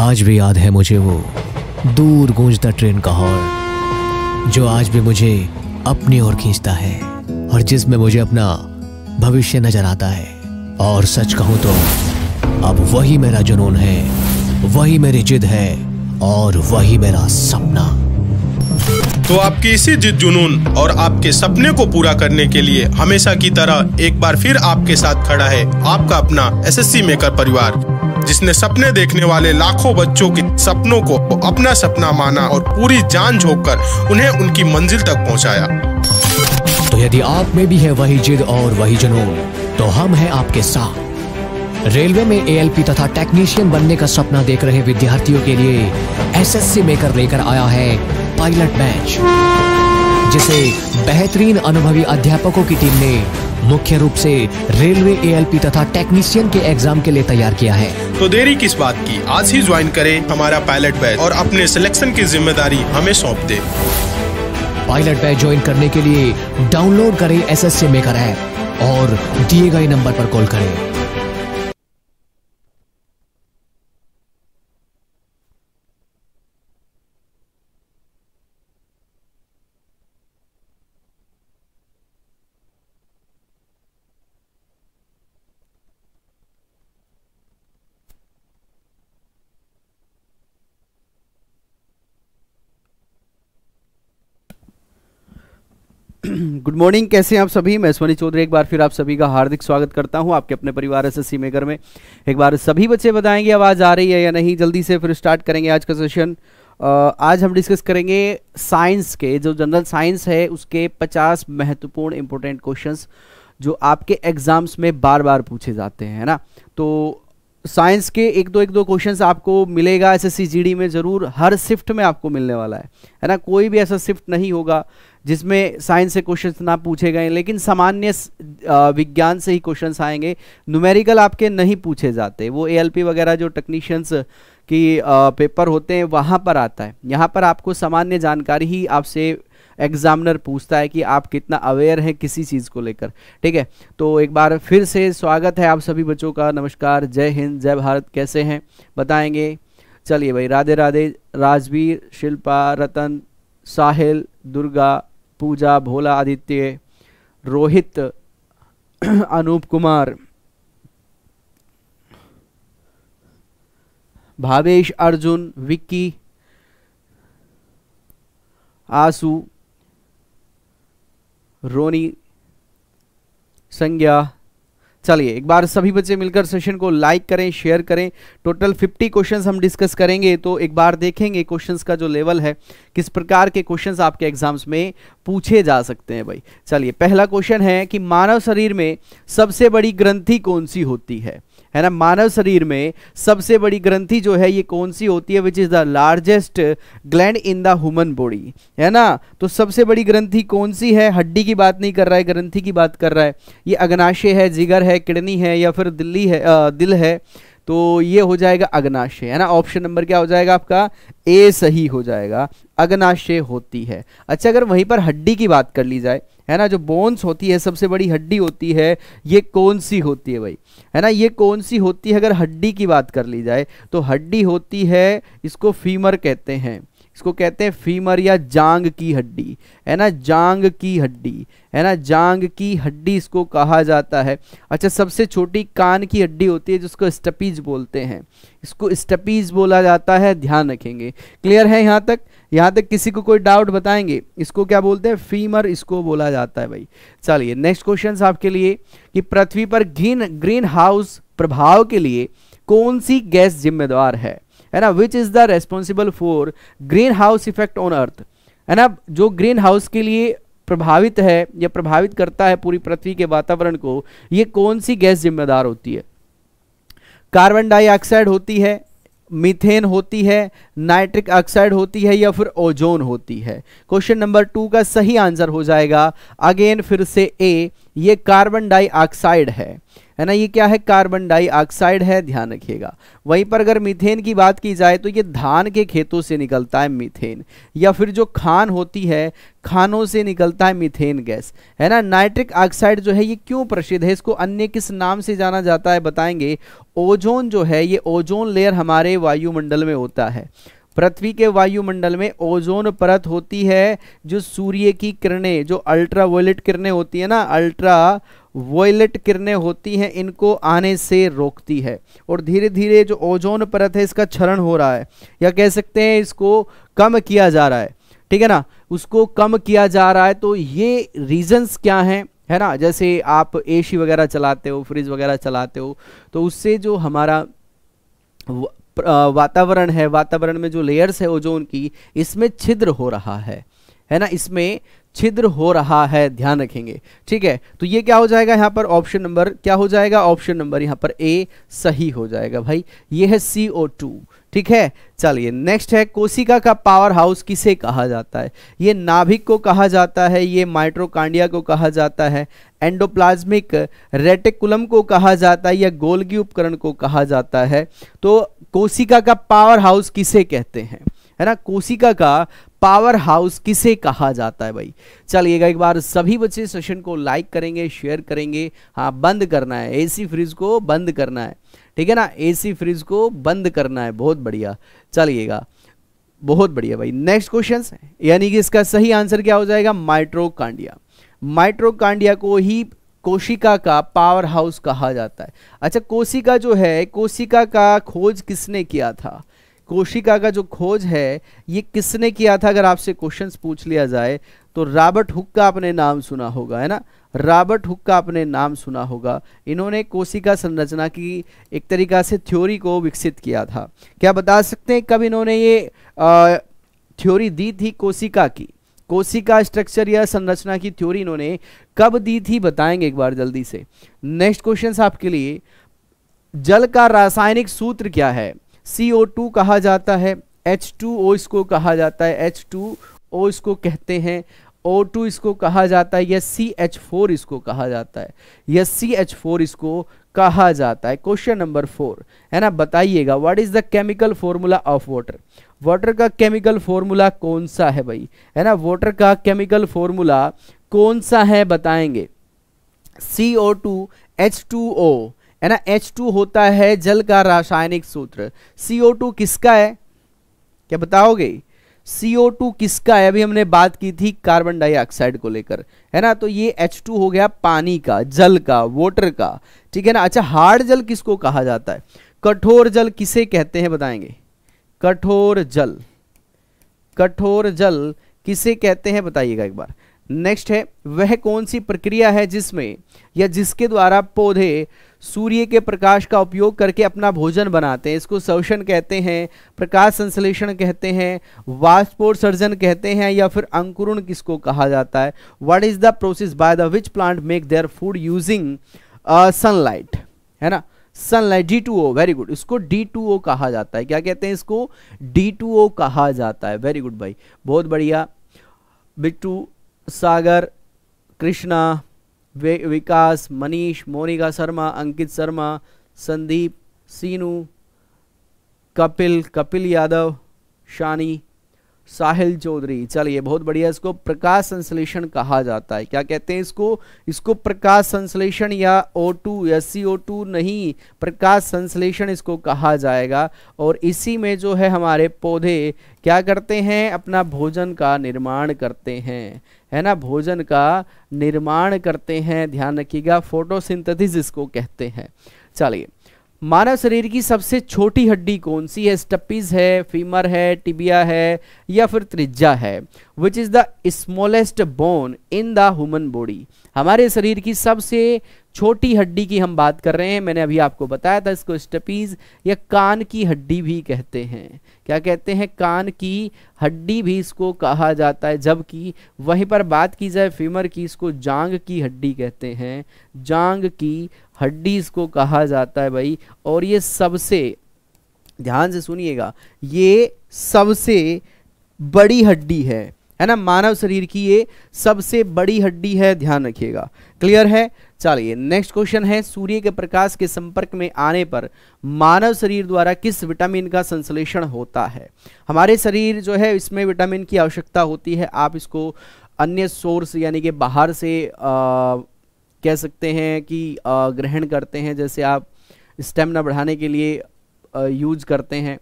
आज भी याद है मुझे वो दूर गूंजता ट्रेन का हॉर्न जो आज भी मुझे अपनी ओर खींचता है और जिसमें मुझे अपना भविष्य नजर आता है और सच कहूं तो अब वही मेरा जुनून है वही मेरी जिद है और वही मेरा सपना तो आपकी इसी जिद जुनून और आपके सपने को पूरा करने के लिए हमेशा की तरह एक बार फिर आपके साथ खड़ा है आपका अपना एसएससी मेकर परिवार जिसने सपने देखने वाले लाखों बच्चों के सपनों को अपना सपना माना और पूरी जान झोंक कर उन्हें उनकी मंजिल तक पहुंचाया तो यदि आप में भी है वही जिद और वही जुनून तो हम हैं आपके साथ रेलवे में ए तथा टेक्नीशियन बनने का सपना देख रहे विद्यार्थियों के लिए एस मेकर लेकर आया है पायलट बैच जिसे बेहतरीन अनुभवी अध्यापकों की टीम ने मुख्य रूप से रेलवे एएलपी तथा टेक्नीशियन के एग्जाम के लिए तैयार किया है तो देरी किस बात की आज ही ज्वाइन करें हमारा पायलट बैच और अपने सिलेक्शन की जिम्मेदारी हमें सौंप दे पायलट बैच ज्वाइन करने के लिए डाउनलोड करें एस एस मेकर ऐप और दिए गए नंबर पर कॉल करें गुड मॉर्निंग कैसे हैं आप सभी मैं सोनी चौधरी एक बार फिर आप सभी का हार्दिक स्वागत करता हूं आपके अपने परिवार एस एस में एक बार सभी बच्चे बताएंगे आवाज़ आ रही है या नहीं जल्दी से फिर स्टार्ट करेंगे आज का सेशन आज हम डिस्कस करेंगे साइंस के जो जनरल साइंस है उसके पचास महत्वपूर्ण इंपॉर्टेंट क्वेश्चन जो आपके एग्ज़ाम्स में बार बार पूछे जाते हैं ना तो साइंस के एक दो एक दो क्वेश्चंस आपको मिलेगा एसएससी जीडी में ज़रूर हर शिफ्ट में आपको मिलने वाला है है ना कोई भी ऐसा शिफ्ट नहीं होगा जिसमें साइंस से क्वेश्चंस ना पूछे गए लेकिन सामान्य विज्ञान से ही क्वेश्चंस आएंगे न्यूमेरिकल आपके नहीं पूछे जाते वो एएलपी वगैरह जो टेक्नीशियंस की पेपर होते हैं वहाँ पर आता है यहाँ पर आपको सामान्य जानकारी ही आपसे एग्जामिनर पूछता है कि आप कितना अवेयर हैं किसी चीज़ को लेकर ठीक है तो एक बार फिर से स्वागत है आप सभी बच्चों का नमस्कार जय हिंद जय भारत कैसे हैं बताएंगे चलिए भाई राधे राधे राजवीर शिल्पा रतन साहिल दुर्गा पूजा भोला आदित्य रोहित अनूप कुमार भावेश अर्जुन विक्की आसू रोनी संज्ञा चलिए एक बार सभी बच्चे मिलकर सेशन को लाइक करें शेयर करें टोटल 50 क्वेश्चंस हम डिस्कस करेंगे तो एक बार देखेंगे क्वेश्चंस का जो लेवल है किस प्रकार के क्वेश्चंस आपके एग्जाम्स में पूछे जा सकते हैं भाई चलिए पहला क्वेश्चन है कि मानव शरीर में सबसे बड़ी ग्रंथि कौन सी होती है है ना मानव शरीर में सबसे बड़ी ग्रंथि जो है ये कौन सी होती है which is the largest gland in the human body है ना तो सबसे बड़ी ग्रंथि कौन सी है हड्डी की बात नहीं कर रहा है ग्रंथि की बात कर रहा है ये अग्नाशय है जिगर है किडनी है या फिर दिल्ली है आ, दिल है तो ये हो जाएगा अग्नाशय है ना ऑप्शन नंबर क्या हो जाएगा आपका ए सही हो जाएगा अग्नाशय होती है अच्छा अगर वहीं पर हड्डी की बात कर ली जाए है ना जो बोन्स होती है सबसे बड़ी हड्डी होती है ये कौन सी होती है भाई है ना ये कौन सी होती है अगर हड्डी की बात कर ली जाए तो हड्डी होती है इसको फीमर कहते हैं इसको कहते हैं फीमर या जांग की हड्डी है ना जांग की हड्डी है ना जांग की हड्डी इसको कहा जाता है अच्छा सबसे छोटी कान की हड्डी होती है जिसको स्टपीज बोलते हैं इसको स्टपीज बोला जाता है ध्यान रखेंगे क्लियर है यहाँ तक यहां तक किसी को कोई डाउट बताएंगे इसको क्या बोलते हैं फीमर इसको बोला जाता है भाई चलिए नेक्स्ट क्वेश्चन आपके लिए कि पृथ्वी पर ग्रीन ग्रीन हाउस प्रभाव के लिए कौन सी गैस जिम्मेदार है है ना which is the responsible for green house effect on earth है ना जो ग्रीन हाउस के लिए प्रभावित है या प्रभावित करता है पूरी पृथ्वी के वातावरण को ये कौन सी गैस जिम्मेदार होती है कार्बन डाइऑक्साइड होती है मीथेन होती है नाइट्रिक ऑक्साइड होती है या फिर ओजोन होती है क्वेश्चन नंबर टू का सही आंसर हो जाएगा अगेन फिर से ए ये कार्बन डाइऑक्साइड है है ना ये क्या है कार्बन डाइऑक्साइड है ध्यान रखिएगा वहीं पर अगर मीथेन की बात की जाए तो ये धान के खेतों से निकलता है मीथेन या फिर जो खान होती है खानों से निकलता है मीथेन गैस है ना नाइट्रिक ऑक्साइड जो है ये क्यों प्रसिद्ध है इसको अन्य किस नाम से जाना जाता है बताएंगे ओजोन जो है ये ओजोन लेयर हमारे वायुमंडल में होता है पृथ्वी के वायुमंडल में ओजोन परत होती है जो सूर्य की किरणें जो अल्ट्रावायलेट किरणें होती है ना अल्ट्रा वॉयलेट किरणें होती हैं इनको आने से रोकती है और धीरे धीरे जो ओजोन परत है इसका क्षरण हो रहा है या कह सकते हैं इसको कम किया जा रहा है ठीक है ना उसको कम किया जा रहा है तो ये रीजंस क्या हैं है ना जैसे आप एसी वगैरह चलाते हो फ्रिज वगैरह चलाते हो तो उससे जो हमारा वातावरण है वातावरण में जो लेयर्स है ओजोन की इसमें छिद्र हो रहा है है ना इसमें छिद्र हो रहा है ध्यान रखेंगे ठीक है तो ये क्या हो जाएगा यहाँ पर ऑप्शन नंबर क्या हो जाएगा ऑप्शन नंबर यहाँ पर ए सही हो जाएगा भाई ये है सी ठीक है चलिए नेक्स्ट है कोशिका का पावर हाउस किसे कहा जाता है ये नाभिक को कहा जाता है ये माइट्रोकांडिया को कहा जाता है एंडोप्लाज्मिक रेटिकुलम को कहा जाता है या गोलगी उपकरण को कहा जाता है तो कोशिका का पावर हाउस किसे कहते हैं है ना कोशिका का पावर हाउस किसे कहा जाता है भाई चलिएगा एक बार सभी बच्चे सेशन को लाइक करेंगे शेयर करेंगे हाँ बंद करना है एसी फ्रिज को बंद करना है ठीक है ना एसी फ्रिज को बंद करना है बहुत बढ़िया चलिएगा बहुत बढ़िया भाई नेक्स्ट क्वेश्चन यानी कि इसका सही आंसर क्या हो जाएगा माइट्रोकांडिया माइट्रोकांडिया को ही कोशिका का पावर हाउस कहा जाता है अच्छा कोशिका जो है कोशिका का खोज किसने किया था कोशिका का जो खोज है ये किसने किया था अगर आपसे क्वेश्चंस पूछ लिया जाए तो रॉबर्ट हुक का आपने नाम सुना होगा है ना रॉबर्ट हुक का आपने नाम सुना होगा इन्होंने कोशिका संरचना की एक तरीका से थ्योरी को विकसित किया था क्या बता सकते हैं कब इन्होंने ये आ, थ्योरी दी थी कोशिका की कोशिका स्ट्रक्चर या संरचना की थ्योरी इन्होंने कब दी थी बताएंगे एक बार जल्दी से नेक्स्ट क्वेश्चन आपके लिए जल का रासायनिक सूत्र क्या है टू कहा जाता है ओ इसको कहा जाता है ओ इसको कहते हैं O2 इसको कहा जाता है या CH4 इसको कहा जाता है या CH4 इसको कहा जाता है क्वेश्चन नंबर फोर है ना बताइएगा what is the chemical formula of water water का केमिकल फॉर्मूला कौन सा है भाई है ना वाटर का केमिकल फॉर्मूला कौन सा है बताएंगे C O two H two O है ना H2 होता है जल का रासायनिक सूत्र टू किसका है क्या बताओगे CO2 किसका है अभी हमने बात की थी कार्बन डाइऑक्साइड को लेकर है ना तो ये H2 हो गया पानी का जल का वाटर का ठीक है ना अच्छा हार्ड जल किसको कहा जाता है कठोर जल किसे कहते हैं बताएंगे कठोर जल कठोर जल किसे कहते हैं बताइएगा एक बार नेक्स्ट है वह कौन सी प्रक्रिया है जिसमें या जिसके द्वारा पौधे सूर्य के प्रकाश का उपयोग करके अपना भोजन बनाते हैं इसको शोषण कहते हैं प्रकाश संश्लेषण कहते हैं सर्जन कहते हैं या फिर अंकुरण किसको कहा जाता है what is the process by the which plant make their food using sunlight है ना sunlight D two O very good इसको डी टू ओ कहा जाता है क्या कहते हैं इसको डी टू ओ कहा जाता है वेरी गुड भाई बहुत बढ़िया बिट्टू सागर कृष्णा विकास मनीष मोनिका शर्मा अंकित शर्मा संदीप सीनू कपिल कपिल यादव शानी साहिल चौधरी चलिए बहुत बढ़िया इसको प्रकाश संश्लेषण कहा जाता है क्या कहते हैं इसको इसको प्रकाश संश्लेषण या O2 या CO2 नहीं प्रकाश संश्लेषण इसको कहा जाएगा और इसी में जो है हमारे पौधे क्या करते हैं अपना भोजन का निर्माण करते हैं है ना भोजन का निर्माण करते हैं ध्यान रखिएगा फोटोसिंथेसिस इसको कहते हैं चलिए मानव शरीर की सबसे छोटी हड्डी कौन सी है स्टपीज है फीमर है टिबिया है या फिर त्रिज्या है which is the smallest bone in the human body हमारे शरीर की सबसे छोटी हड्डी की हम बात कर रहे हैं मैंने अभी आपको बताया था इसको स्टपीज या कान की हड्डी भी कहते हैं क्या कहते हैं कान की हड्डी भी इसको कहा जाता है जबकि वहीं पर बात की जाए फीमर की इसको जांग की हड्डी कहते हैं जांग की हड्डीज को कहा जाता है भाई और ये सबसे ध्यान से सुनिएगा ये सबसे बड़ी हड्डी है है ना मानव शरीर की ये सबसे बड़ी हड्डी है ध्यान रखिएगा क्लियर है चलिए नेक्स्ट क्वेश्चन है सूर्य के प्रकाश के संपर्क में आने पर मानव शरीर द्वारा किस विटामिन का संश्लेषण होता है हमारे शरीर जो है इसमें विटामिन की आवश्यकता होती है आप इसको अन्य सोर्स यानी कि बाहर से आ, कह सकते हैं कि ग्रहण करते हैं जैसे आप स्टेमिना बढ़ाने के लिए यूज करते हैं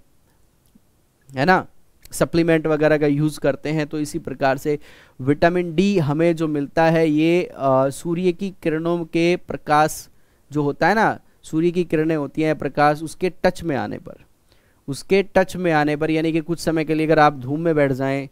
है ना सप्लीमेंट वगैरह का यूज़ करते हैं तो इसी प्रकार से विटामिन डी हमें जो मिलता है ये सूर्य की किरणों के प्रकाश जो होता है ना सूर्य की किरणें होती हैं प्रकाश उसके टच में आने पर उसके टच में आने पर यानी कि कुछ समय के लिए अगर आप धूम में बैठ जाएं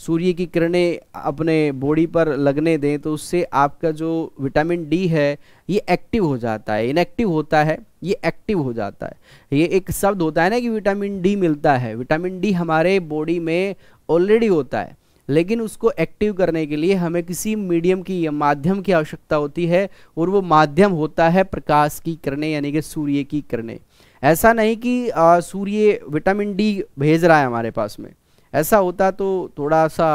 सूर्य की किरणें अपने बॉडी पर लगने दें तो उससे आपका जो विटामिन डी है ये एक्टिव हो जाता है इनएक्टिव होता है ये एक्टिव हो जाता है ये एक शब्द होता है ना कि विटामिन डी मिलता है विटामिन डी हमारे बॉडी में ऑलरेडी होता है लेकिन उसको एक्टिव करने के लिए हमें किसी मीडियम की माध्यम की आवश्यकता होती है और वो माध्यम होता है प्रकाश की किरणें यानी कि सूर्य की किरणें ऐसा नहीं कि सूर्य विटामिन डी भेज रहा है हमारे पास में ऐसा होता तो थोड़ा सा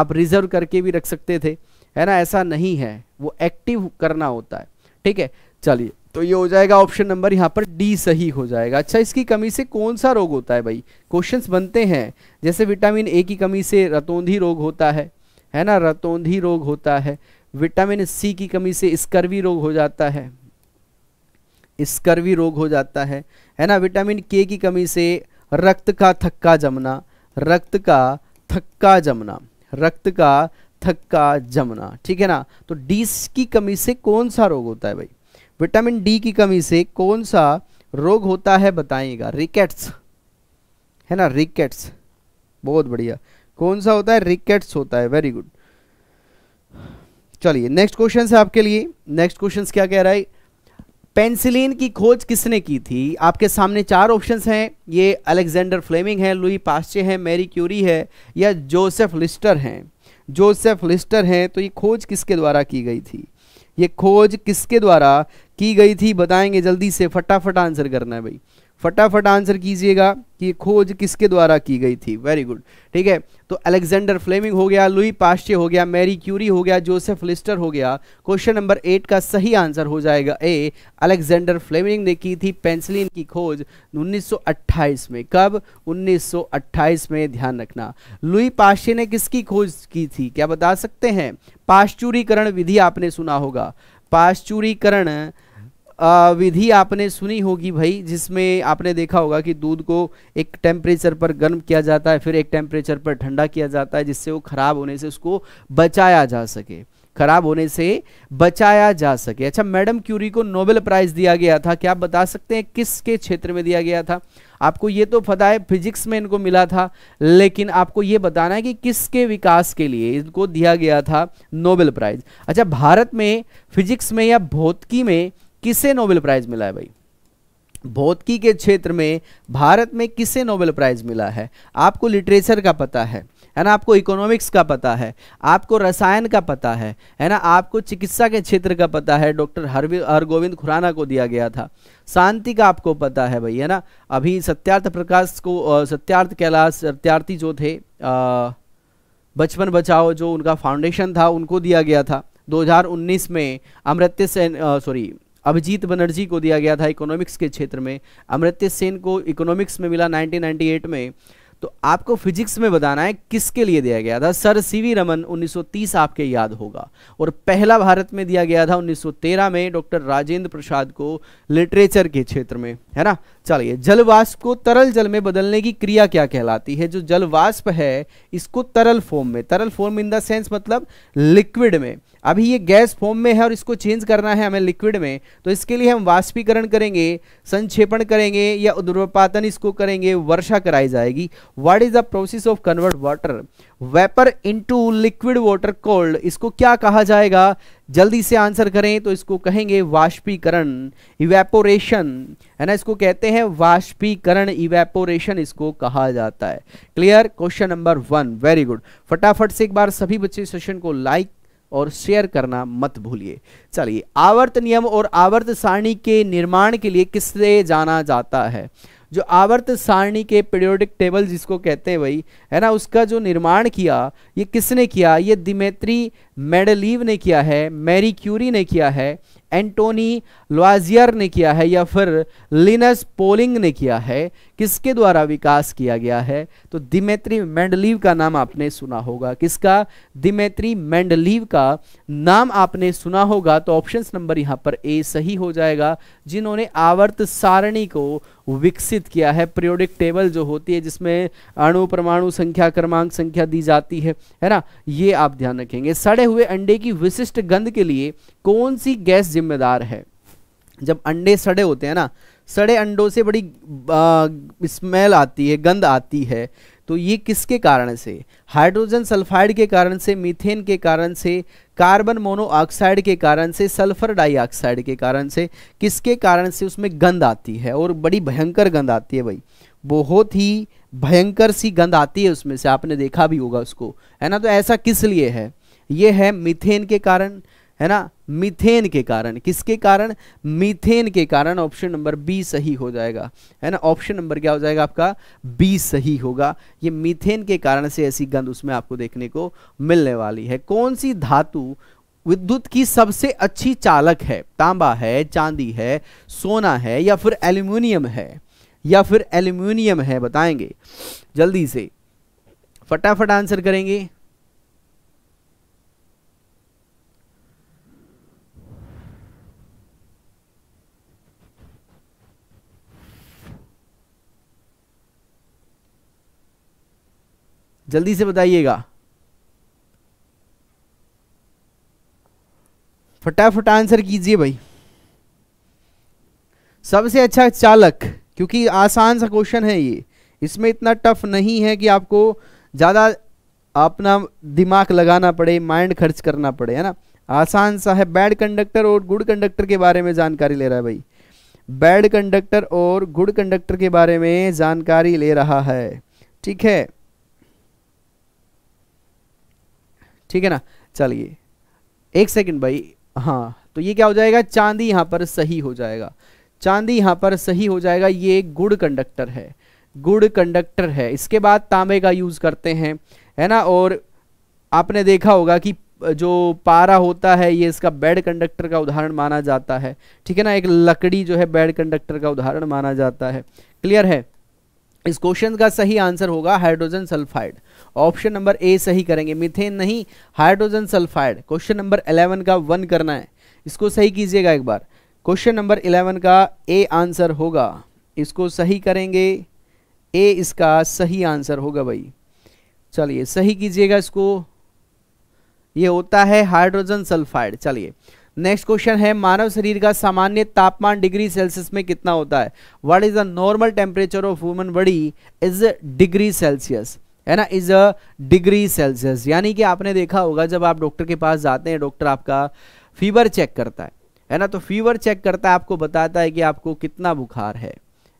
आप रिजर्व करके भी रख सकते थे है ना ऐसा नहीं है वो एक्टिव करना होता है ठीक है चलिए तो ये हो जाएगा ऑप्शन नंबर यहाँ पर डी सही हो जाएगा अच्छा इसकी कमी से कौन सा रोग होता है भाई क्वेश्चंस बनते हैं जैसे विटामिन ए की कमी से रतौंधी रोग होता है है ना रतौंधी रोग होता है विटामिन सी की कमी से स्कर्वी रोग हो जाता है स्कर्वी रोग हो जाता है है ना विटामिन के की कमी से रक्त का थक्का जमना रक्त का थक्का जमना रक्त का थक्का जमना ठीक है ना तो डी की कमी से कौन सा रोग होता है भाई विटामिन डी की कमी से कौन सा रोग होता है बताइएगा रिकेट्स है ना रिकेट्स बहुत बढ़िया कौन सा होता है रिकेट्स होता है वेरी गुड चलिए नेक्स्ट क्वेश्चन है आपके लिए नेक्स्ट क्वेश्चन क्या कह रहा है पेंसिलिन की खोज किसने की थी आपके सामने चार ऑप्शंस हैं ये अलेक्जेंडर फ्लेमिंग है लुई पास्चे हैं मैरी क्यूरी है या जोसेफ लिस्टर हैं जोसेफ लिस्टर हैं तो ये खोज किसके द्वारा की गई थी ये खोज किसके द्वारा की गई थी बताएंगे जल्दी से फटाफट आंसर करना है भाई फटाफट आंसर कीजिएगा कि खोज किसके द्वारा की गई थी वेरी गुड ठीक है तो अलेक्जेंडर फ्लेमिंग हो गया लुई पास्टे हो गया मैरी क्यूरी हो गया जोसेफ लिस्टर हो गया क्वेश्चन नंबर एट का सही आंसर हो जाएगा ए अलेक्जेंडर फ्लेमिंग ने की थी पेंसिलिन की खोज 1928 में कब 1928 में ध्यान रखना लुई पास्टे ने किसकी खोज की थी क्या बता सकते हैं पाश्चुरीकरण विधि आपने सुना होगा पाश्चुरीकरण विधि आपने सुनी होगी भाई जिसमें आपने देखा होगा कि दूध को एक टेम्परेचर पर गर्म किया जाता है फिर एक टेम्परेचर पर ठंडा किया जाता है जिससे वो खराब होने से उसको बचाया जा सके खराब होने से बचाया जा सके अच्छा मैडम क्यूरी को नोबेल प्राइज दिया गया था क्या आप बता सकते हैं किसके क्षेत्र में दिया गया था आपको ये तो पता है फिजिक्स में इनको मिला था लेकिन आपको ये बताना है कि किसके विकास के लिए इनको दिया गया था नोबेल प्राइज अच्छा भारत में फिजिक्स में या भौतिकी में किसे नोबेल प्राइज मिला है भाई भौतिकी के क्षेत्र में भारत में किसे नोबेल प्राइज मिला है आपको लिटरेचर का पता है है ना आपको इकोनॉमिक्स का पता है आपको रसायन का पता है है ना आपको चिकित्सा के क्षेत्र का पता है डॉक्टर हरवि हरगोविंद खुराना को दिया गया था शांति का आपको पता है भाई है ना अभी सत्यार्थ प्रकाश को सत्यार्थ कैलाश सत्यार्थी जो थे बचपन बचाओ जो उनका फाउंडेशन था उनको दिया गया था 2019 में अमृत्य सेन सॉरी अभिजीत बनर्जी को दिया गया था इकोनॉमिक्स के क्षेत्र में अमृत्य सेन को इकोनॉमिक्स में मिला 1998 में तो आपको फिजिक्स में बताना है किसके लिए दिया गया था सर सीवी रमन 1930 आपके याद होगा और पहला भारत में दिया गया था 1913 में डॉक्टर राजेंद्र प्रसाद को लिटरेचर के क्षेत्र में है ना चलिए जलवाष्प को तरल जल में बदलने की क्रिया क्या कहलाती है जो जलवाष्प है इसको तरल फॉर्म में तरल फॉर्म इन द सेंस मतलब लिक्विड में अभी ये गैस फॉर्म में है और इसको चेंज करना है हमें लिक्विड में तो इसके लिए हम वाष्पीकरण करेंगे संक्षेपण करेंगे या उद्रपातन इसको करेंगे वर्षा कराई जाएगी what is the process of convert water vapour into liquid water cold इसको क्या कहा जाएगा जल्दी से आंसर करें तो इसको कहेंगे वाष्पीकरण इवेपोरेशन है ना इसको कहते हैं वाष्पीकरण इवेपोरेशन इसको कहा जाता है clear question number one very good फटाफट से एक बार सभी बच्चे सेशन को लाइक और शेयर करना मत भूलिए चलिए आवर्त नियम और आवर्त सारणी के निर्माण के लिए किससे जाना जाता है जो आवर्त सारणी के पीरियोडिक टेबल जिसको कहते हैं भाई है ना उसका जो निर्माण किया ये किसने किया ये दिमेत्री मेडलीव ने किया है मैरी क्यूरी ने किया है एंटोनी लॉजियर ने किया है या फिर लिनस पोलिंग ने किया है किसके द्वारा विकास किया गया है तो दिमेत्री मेंडलीव का नाम आपने सुना होगा किसका दिमेत्री मेंडलीव का नाम आपने सुना होगा तो ऑप्शंस नंबर यहां पर ए सही हो जाएगा जिन्होंने आवर्त सारणी को विकसित किया है प्रियोडिक टेबल जो होती है जिसमें अणु परमाणु संख्या क्रमांक संख्या दी जाती है है ना ये आप ध्यान रखेंगे साढ़े पड़े हुए अंडे की विशिष्ट गंध के लिए कौन सी गैस जिम्मेदार है जब अंडे सड़े होते हैं ना सड़े अंडों से बड़ी स्मेल आती है गंध आती है तो ये किसके कारण से हाइड्रोजन सल्फाइड के कारण से मीथेन के कारण से कार्बन मोनोऑक्साइड के कारण से सल्फर डाइऑक्साइड के कारण से किसके कारण से उसमें गंध आती है और बड़ी भयंकर गंध आती है भाई बहुत ही भयंकर सी गंध आती है उसमें से आपने देखा भी होगा उसको है ना तो ऐसा किस लिए है ये है मिथेन के कारण है ना मिथेन के कारण किसके कारण मिथेन के कारण ऑप्शन नंबर बी सही हो जाएगा है ना ऑप्शन नंबर क्या हो जाएगा आपका बी सही होगा ये मिथेन के कारण से ऐसी गंध उसमें आपको देखने को मिलने वाली है कौन सी धातु विद्युत की सबसे अच्छी चालक है तांबा है चांदी है सोना है या फिर एल्यूमिनियम है या फिर एल्यूमिनियम है बताएंगे जल्दी से फटाफट आंसर करेंगे जल्दी से बताइएगा फटाफट आंसर कीजिए भाई सबसे अच्छा चालक क्योंकि आसान सा क्वेश्चन है ये इसमें इतना टफ नहीं है कि आपको ज़्यादा अपना दिमाग लगाना पड़े माइंड खर्च करना पड़े है ना आसान सा है बैड कंडक्टर और गुड कंडक्टर के बारे में जानकारी ले रहा है भाई बैड कंडक्टर और गुड कंडक्टर के बारे में जानकारी ले रहा है ठीक है ठीक है ना चलिए एक सेकंड भाई हाँ तो ये क्या हो जाएगा चांदी यहाँ पर सही हो जाएगा चांदी यहाँ पर सही हो जाएगा ये गुड़ कंडक्टर है गुड़ कंडक्टर है इसके बाद तांबे का यूज़ करते हैं है ना और आपने देखा होगा कि जो पारा होता है ये इसका बेड कंडक्टर का उदाहरण माना जाता है ठीक है ना एक लकड़ी जो है बेड कंडक्टर का उदाहरण माना जाता है क्लियर है इस क्वेश्चन का सही आंसर होगा hydrogen sulphide option number A सही करेंगे मिथेन नहीं हाइड्रोजन सल्फाइड क्वेश्चन नंबर 11 का वन करना है इसको सही कीजिएगा एक बार क्वेश्चन नंबर 11 का ए आंसर होगा इसको सही करेंगे ए इसका सही आंसर होगा भाई चलिए सही कीजिएगा इसको ये होता है हाइड्रोजन सल्फाइड चलिए नेक्स्ट क्वेश्चन है मानव शरीर का सामान्य तापमान डिग्री सेल्सियस में कितना होता है what is the normal temperature of woman body is degree Celsius है ना इज अ डिग्री सेल्सियस यानी कि आपने देखा होगा जब आप डॉक्टर के पास जाते हैं डॉक्टर आपका फीवर चेक करता है है ना तो फीवर चेक करता है आपको बताता है कि आपको कितना बुखार है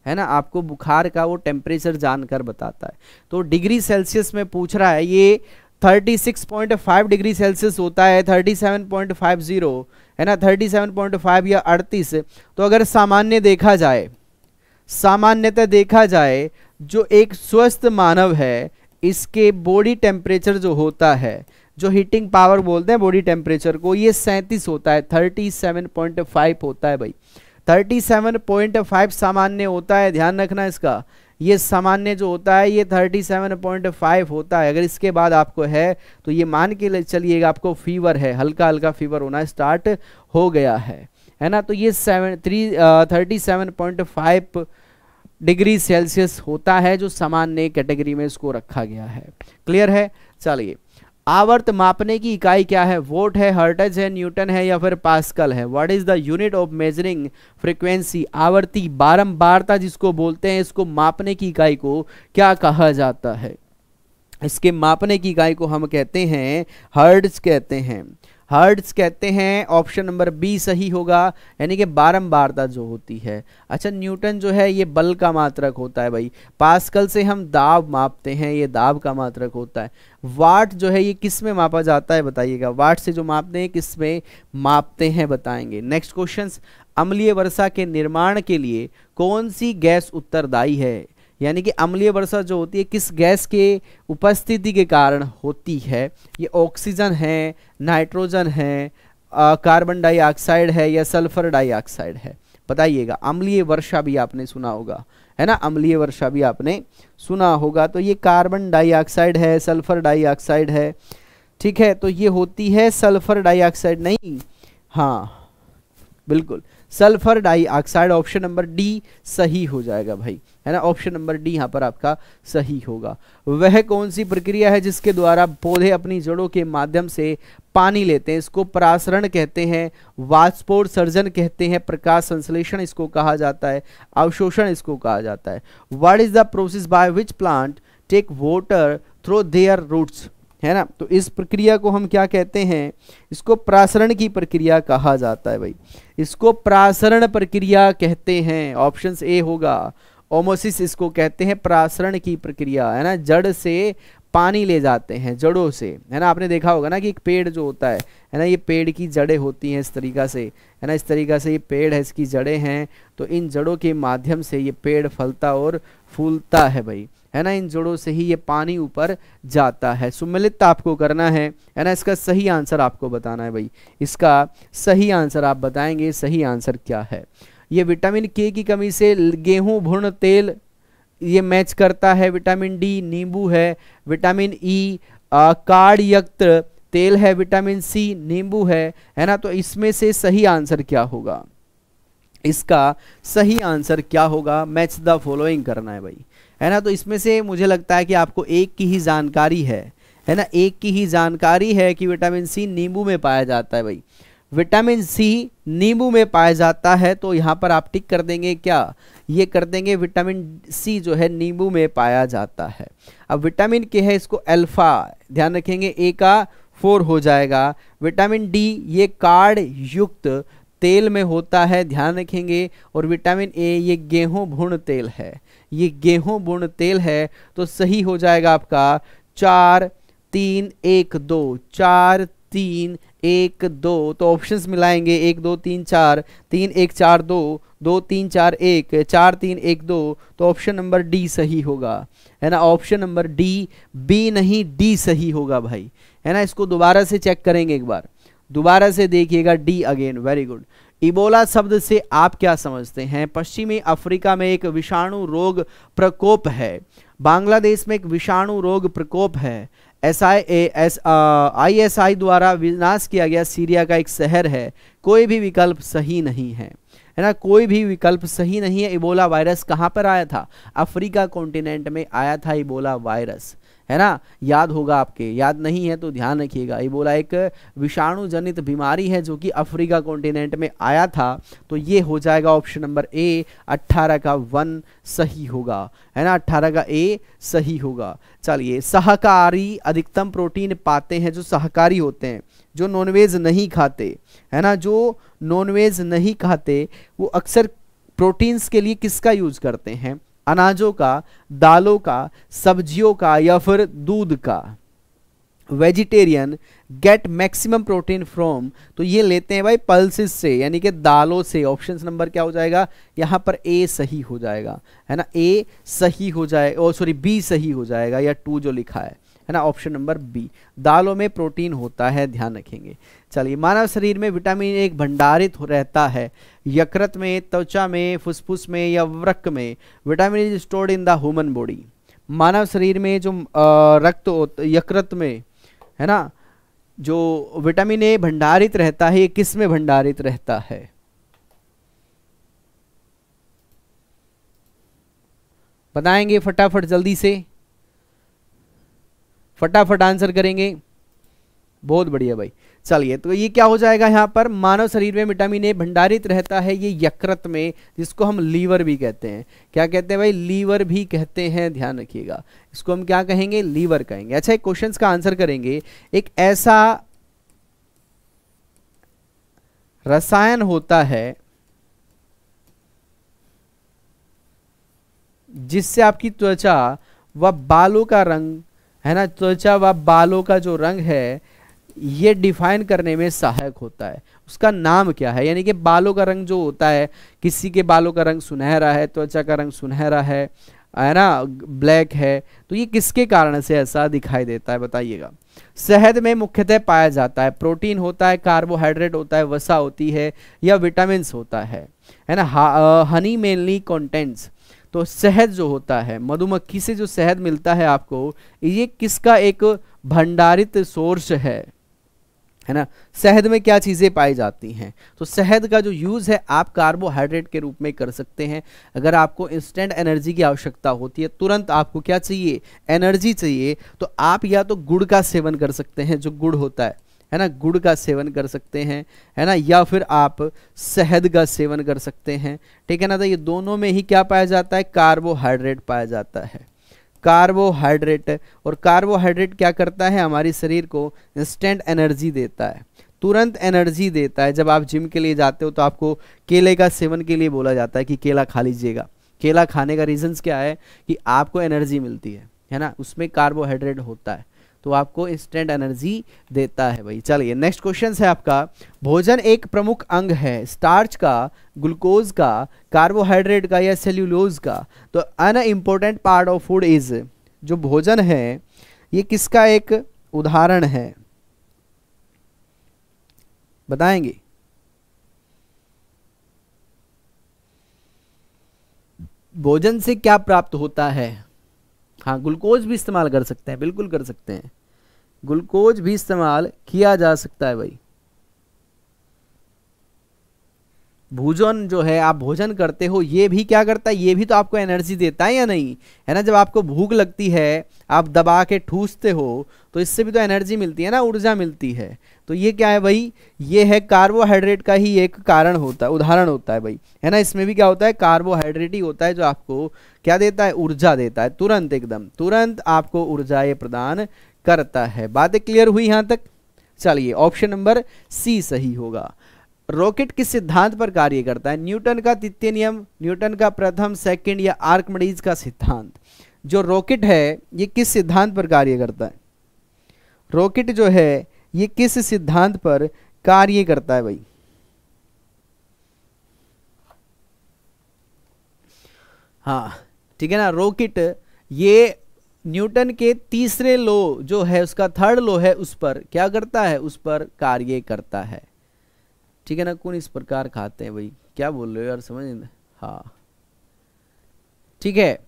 है ना आपको बुखार का वो टेम्परेचर जानकर बताता है तो डिग्री सेल्सियस में पूछ रहा है ये 36.5 डिग्री सेल्सियस होता है 37.50 है ना 37.5 या 38 तो अगर सामान्य देखा जाए सामान्यतः देखा जाए जो एक स्वस्थ मानव है इसके बॉडी टेम्परेचर जो होता है जो हीटिंग पावर बोलते हैं बॉडी टेम्परेचर को ये सैंतीस होता है 37.5 होता है भाई 37.5 सामान्य होता है ध्यान रखना इसका ये सामान्य जो होता है ये 37.5 होता है अगर इसके बाद आपको है तो ये मान के चलिएगा आपको फीवर है हल्का हल्का फीवर होना स्टार्ट हो गया है है ना तो ये seven three thirty seven point five degree Celsius होता है जो सामान्य कैटेगरी में इसको रखा गया है क्लियर है चलिए आवर्त मापने की इकाई क्या है वोट है हर्टज है न्यूटन है या फिर पास्कल है what is the unit of measuring frequency आवर्ती बारंबारता जिसको बोलते हैं इसको मापने की इकाई को क्या कहा जाता है इसके मापने की इकाई को हम कहते हैं हर्ड्स कहते हैं हर्ड्स कहते हैं ऑप्शन नंबर बी सही होगा यानी कि बारंबारता जो होती है अच्छा न्यूटन जो है ये बल का मात्रक होता है भाई पास्कल से हम दाब मापते हैं ये दाब का मात्रक होता है वाट जो है ये किस में मापा जाता है बताइएगा वाट से जो मापते हैं किस में मापते हैं बताएंगे नेक्स्ट क्वेश्चन अम्लीय वर्षा के निर्माण के लिए कौन सी गैस उत्तरदायी है यानी कि अम्लीय वर्षा जो होती है किस गैस के उपस्थिति के कारण होती है ये ऑक्सीजन है नाइट्रोजन है कार्बन डाइऑक्साइड है या सल्फर डाइऑक्साइड है बताइएगा अम्लीय वर्षा भी आपने सुना होगा है ना अम्लीय वर्षा भी आपने सुना होगा तो ये कार्बन डाइऑक्साइड है सल्फर डाइऑक्साइड है ठीक है तो ये होती है सल्फर डाइऑक्साइड नहीं हाँ बिल्कुल sulphur dioxide option number D सही हो जाएगा भाई है ना ऑप्शन नंबर डी यहाँ पर आपका सही होगा वह कौन सी प्रक्रिया है जिसके द्वारा पौधे अपनी जड़ों के माध्यम से पानी लेते हैं इसको परासरण कहते हैं वास्पोर सर्जन कहते हैं प्रकाश संश्लेषण इसको कहा जाता है अवशोषण इसको कहा जाता है what is the process by which plant take water through their roots है ना तो इस प्रक्रिया को हम क्या कहते हैं इसको प्रासरण की प्रक्रिया कहा जाता है भाई इसको प्रासरण प्रक्रिया कहते हैं ऑप्शन ए होगा ओमोसिस इसको कहते हैं प्रासरण की प्रक्रिया है ना जड़ से पानी ले जाते हैं जड़ों से है ना आपने देखा होगा ना कि एक पेड़ जो होता है है ना ये पेड़ की जड़ें होती हैं इस तरीका से है ना इस तरीका से ये पेड़ है इसकी जड़ें हैं तो इन जड़ों के माध्यम से ये पेड़ फलता और फूलता है भाई है ना इन जोड़ों से ही ये पानी ऊपर जाता है सुमिलित आपको करना है है ना इसका सही आंसर आपको बताना है भाई इसका सही आंसर आप बताएंगे सही आंसर क्या है ये विटामिन के की कमी से गेहूं भूण तेल ये मैच करता है विटामिन डी नींबू है विटामिन ई काड़युक्त तेल है विटामिन सी नींबू है है ना तो इसमें से सही आंसर क्या होगा इसका सही आंसर क्या होगा मैच द फॉलोइंग करना है भाई है ना तो इसमें से मुझे लगता है कि आपको एक की ही जानकारी है है ना एक की ही जानकारी है कि विटामिन सी नींबू में पाया जाता है भाई विटामिन सी नींबू में पाया जाता है तो यहाँ पर आप टिक कर देंगे क्या ये कर देंगे विटामिन सी जो है नींबू में पाया जाता है अब विटामिन के है इसको अल्फ़ा ध्यान रखेंगे ए का फोर हो जाएगा विटामिन डी ये कार्ड युक्त तेल में होता है ध्यान रखेंगे और विटामिन ए ये गेहूं भूण तेल है ये गेहूं भूण तेल है तो सही हो जाएगा आपका चार तीन एक दो चार तीन एक दो तो ऑप्शंस मिलाएंगे एक दो तीन चार तीन एक चार दो दो तीन चार एक चार तीन एक दो तो ऑप्शन नंबर डी सही होगा है ना ऑप्शन नंबर डी बी नहीं डी सही होगा भाई है ना इसको दोबारा से चेक करेंगे एक बार दोबारा से देखिएगा D again very good Ebola शब्द से आप क्या समझते हैं पश्चिमी अफ्रीका में एक विषाणु रोग प्रकोप है बांग्लादेश में एक विषाणु रोग प्रकोप है S I A S I S I द्वारा विनाश किया गया सीरिया का एक शहर है कोई भी विकल्प सही नहीं है है ना कोई भी विकल्प सही नहीं है इबोला वायरस कहाँ पर आया था अफ्रीका कॉन्टिनेंट में आया था इबोला वायरस है ना याद होगा आपके याद नहीं है तो ध्यान रखिएगा ये बोला एक विषाणु जनित बीमारी है जो कि अफ्रीका कॉन्टिनेंट में आया था तो ये हो जाएगा ऑप्शन नंबर ए 18 का वन सही होगा है ना 18 का ए सही होगा चलिए सहकारी अधिकतम प्रोटीन पाते हैं जो सहकारी होते हैं जो नॉनवेज नहीं खाते है ना जो नॉनवेज नहीं खाते वो अक्सर प्रोटीन्स के लिए किसका यूज करते हैं अनाजों का दालों का सब्जियों का या फिर दूध का vegetarian get maximum protein from तो ये लेते हैं भाई पल्सिस से यानी कि दालों से ऑप्शन नंबर क्या हो जाएगा यहाँ पर ए सही हो जाएगा है ना ए सही हो जाए सॉरी बी सही हो जाएगा या टू जो लिखा है है ना ऑप्शन नंबर बी दालों में प्रोटीन होता है ध्यान रखेंगे चलिए मानव शरीर में विटामिन एक भंडारित रहता है यकृत में त्वचा में फुसफुस में या वृक में vitamin is stored in the human body मानव शरीर में जो रक्त यकृत में है ना जो विटामिन ए भंडारित रहता है ये किस में भंडारित रहता है बताएंगे फटाफट जल्दी से फटाफट आंसर करेंगे बहुत बढ़िया भाई चलिए तो ये क्या हो जाएगा यहाँ पर मानव शरीर में विटामिन ए भंडारित रहता है ये यकृत में जिसको हम लीवर भी कहते हैं क्या कहते हैं भाई लीवर भी कहते हैं ध्यान रखिएगा इसको हम क्या कहेंगे लीवर कहेंगे अच्छा एक क्वेश्चन का आंसर करेंगे एक ऐसा रसायन होता है जिससे आपकी त्वचा व बालों का रंग है ना त्वचा तो व बालों का जो रंग है ये डिफाइन करने में सहायक होता है उसका नाम क्या है यानी कि बालों का रंग जो होता है किसी के बालों का रंग सुनहरा है त्वचा का रंग सुनहरा है है ना ब्लैक है तो ये किसके कारण से ऐसा दिखाई देता है बताइएगा शहद में मुख्यतः पाया जाता है प्रोटीन होता है कार्बोहाइड्रेट होता है वसा होती है या विटामिन होता है है ना हनी मेनली कॉन्टेंट्स तो शहद जो होता है मधुमक्खी से जो शहद मिलता है आपको ये किसका एक भंडारित सोर्स है है ना शहद में क्या चीज़ें पाई जाती हैं तो शहद का जो यूज़ है आप कार्बोहाइड्रेट के रूप में कर सकते हैं अगर आपको इंस्टेंट एनर्जी की आवश्यकता होती है तुरंत आपको क्या चाहिए एनर्जी चाहिए तो आप या तो गुड़ का सेवन कर सकते हैं जो गुड़ होता है है ना गुड़ का सेवन कर सकते हैं है ना या फिर आप शहद का सेवन कर सकते हैं ठीक है ना तो ये दोनों में ही क्या पाया जाता है कार्बोहाइड्रेट पाया जाता है कार्बोहाइड्रेट और कार्बोहाइड्रेट क्या करता है हमारे शरीर को इंस्टेंट एनर्जी देता है तुरंत एनर्जी देता है जब आप जिम के लिए जाते हो तो आपको केले का सेवन के लिए बोला जाता है कि केला खा लीजिएगा केला खाने का रीजंस क्या है कि आपको एनर्जी मिलती है है ना उसमें कार्बोहाइड्रेट होता है तो आपको इंस्टेंट एनर्जी देता है भाई चलिए नेक्स्ट क्वेश्चन है आपका भोजन एक प्रमुख अंग है स्टार्च का ग्लूकोज का कार्बोहाइड्रेट का या सेल्यूलोज का तो an important part of food is जो भोजन है ये किसका एक उदाहरण है बताएंगे भोजन से क्या प्राप्त होता है हाँ ग्लूकोज भी इस्तेमाल कर सकते हैं बिल्कुल कर सकते हैं ग्लूकोज भी इस्तेमाल किया जा सकता है भाई भोजन जो है आप भोजन करते हो ये भी क्या करता है ये भी तो आपको एनर्जी देता है या नहीं है ना जब आपको भूख लगती है आप दबा के ठूसते हो तो इससे भी तो एनर्जी मिलती है ना ऊर्जा मिलती है तो ये क्या है भाई ये है कार्बोहाइड्रेट का ही एक कारण होता है उदाहरण होता है भाई है ना इसमें भी क्या होता है कार्बोहाइड्रेट ही होता है जो आपको क्या देता है ऊर्जा देता है तुरंत एकदम तुरंत आपको ऊर्जा ये प्रदान करता है बातें क्लियर हुई यहाँ तक चलिए ऑप्शन नंबर सी सही होगा रॉकेट किस सिद्धांत पर कार्य करता है न्यूटन का तृतीय नियम न्यूटन का प्रथम सेकंड या आर्कमडीज का सिद्धांत जो रॉकेट है ये किस सिद्धांत पर कार्य करता है रॉकेट जो है ये किस सिद्धांत पर कार्य करता है भाई हाँ ठीक है ना रॉकेट ये न्यूटन के तीसरे लो जो है उसका थर्ड लो है उस पर क्या करता है उस पर कार्य करता है ठीक है ना कौन इस प्रकार खाते हैं भाई क्या बोल रहे हो यार समझ नहीं हाँ ठीक है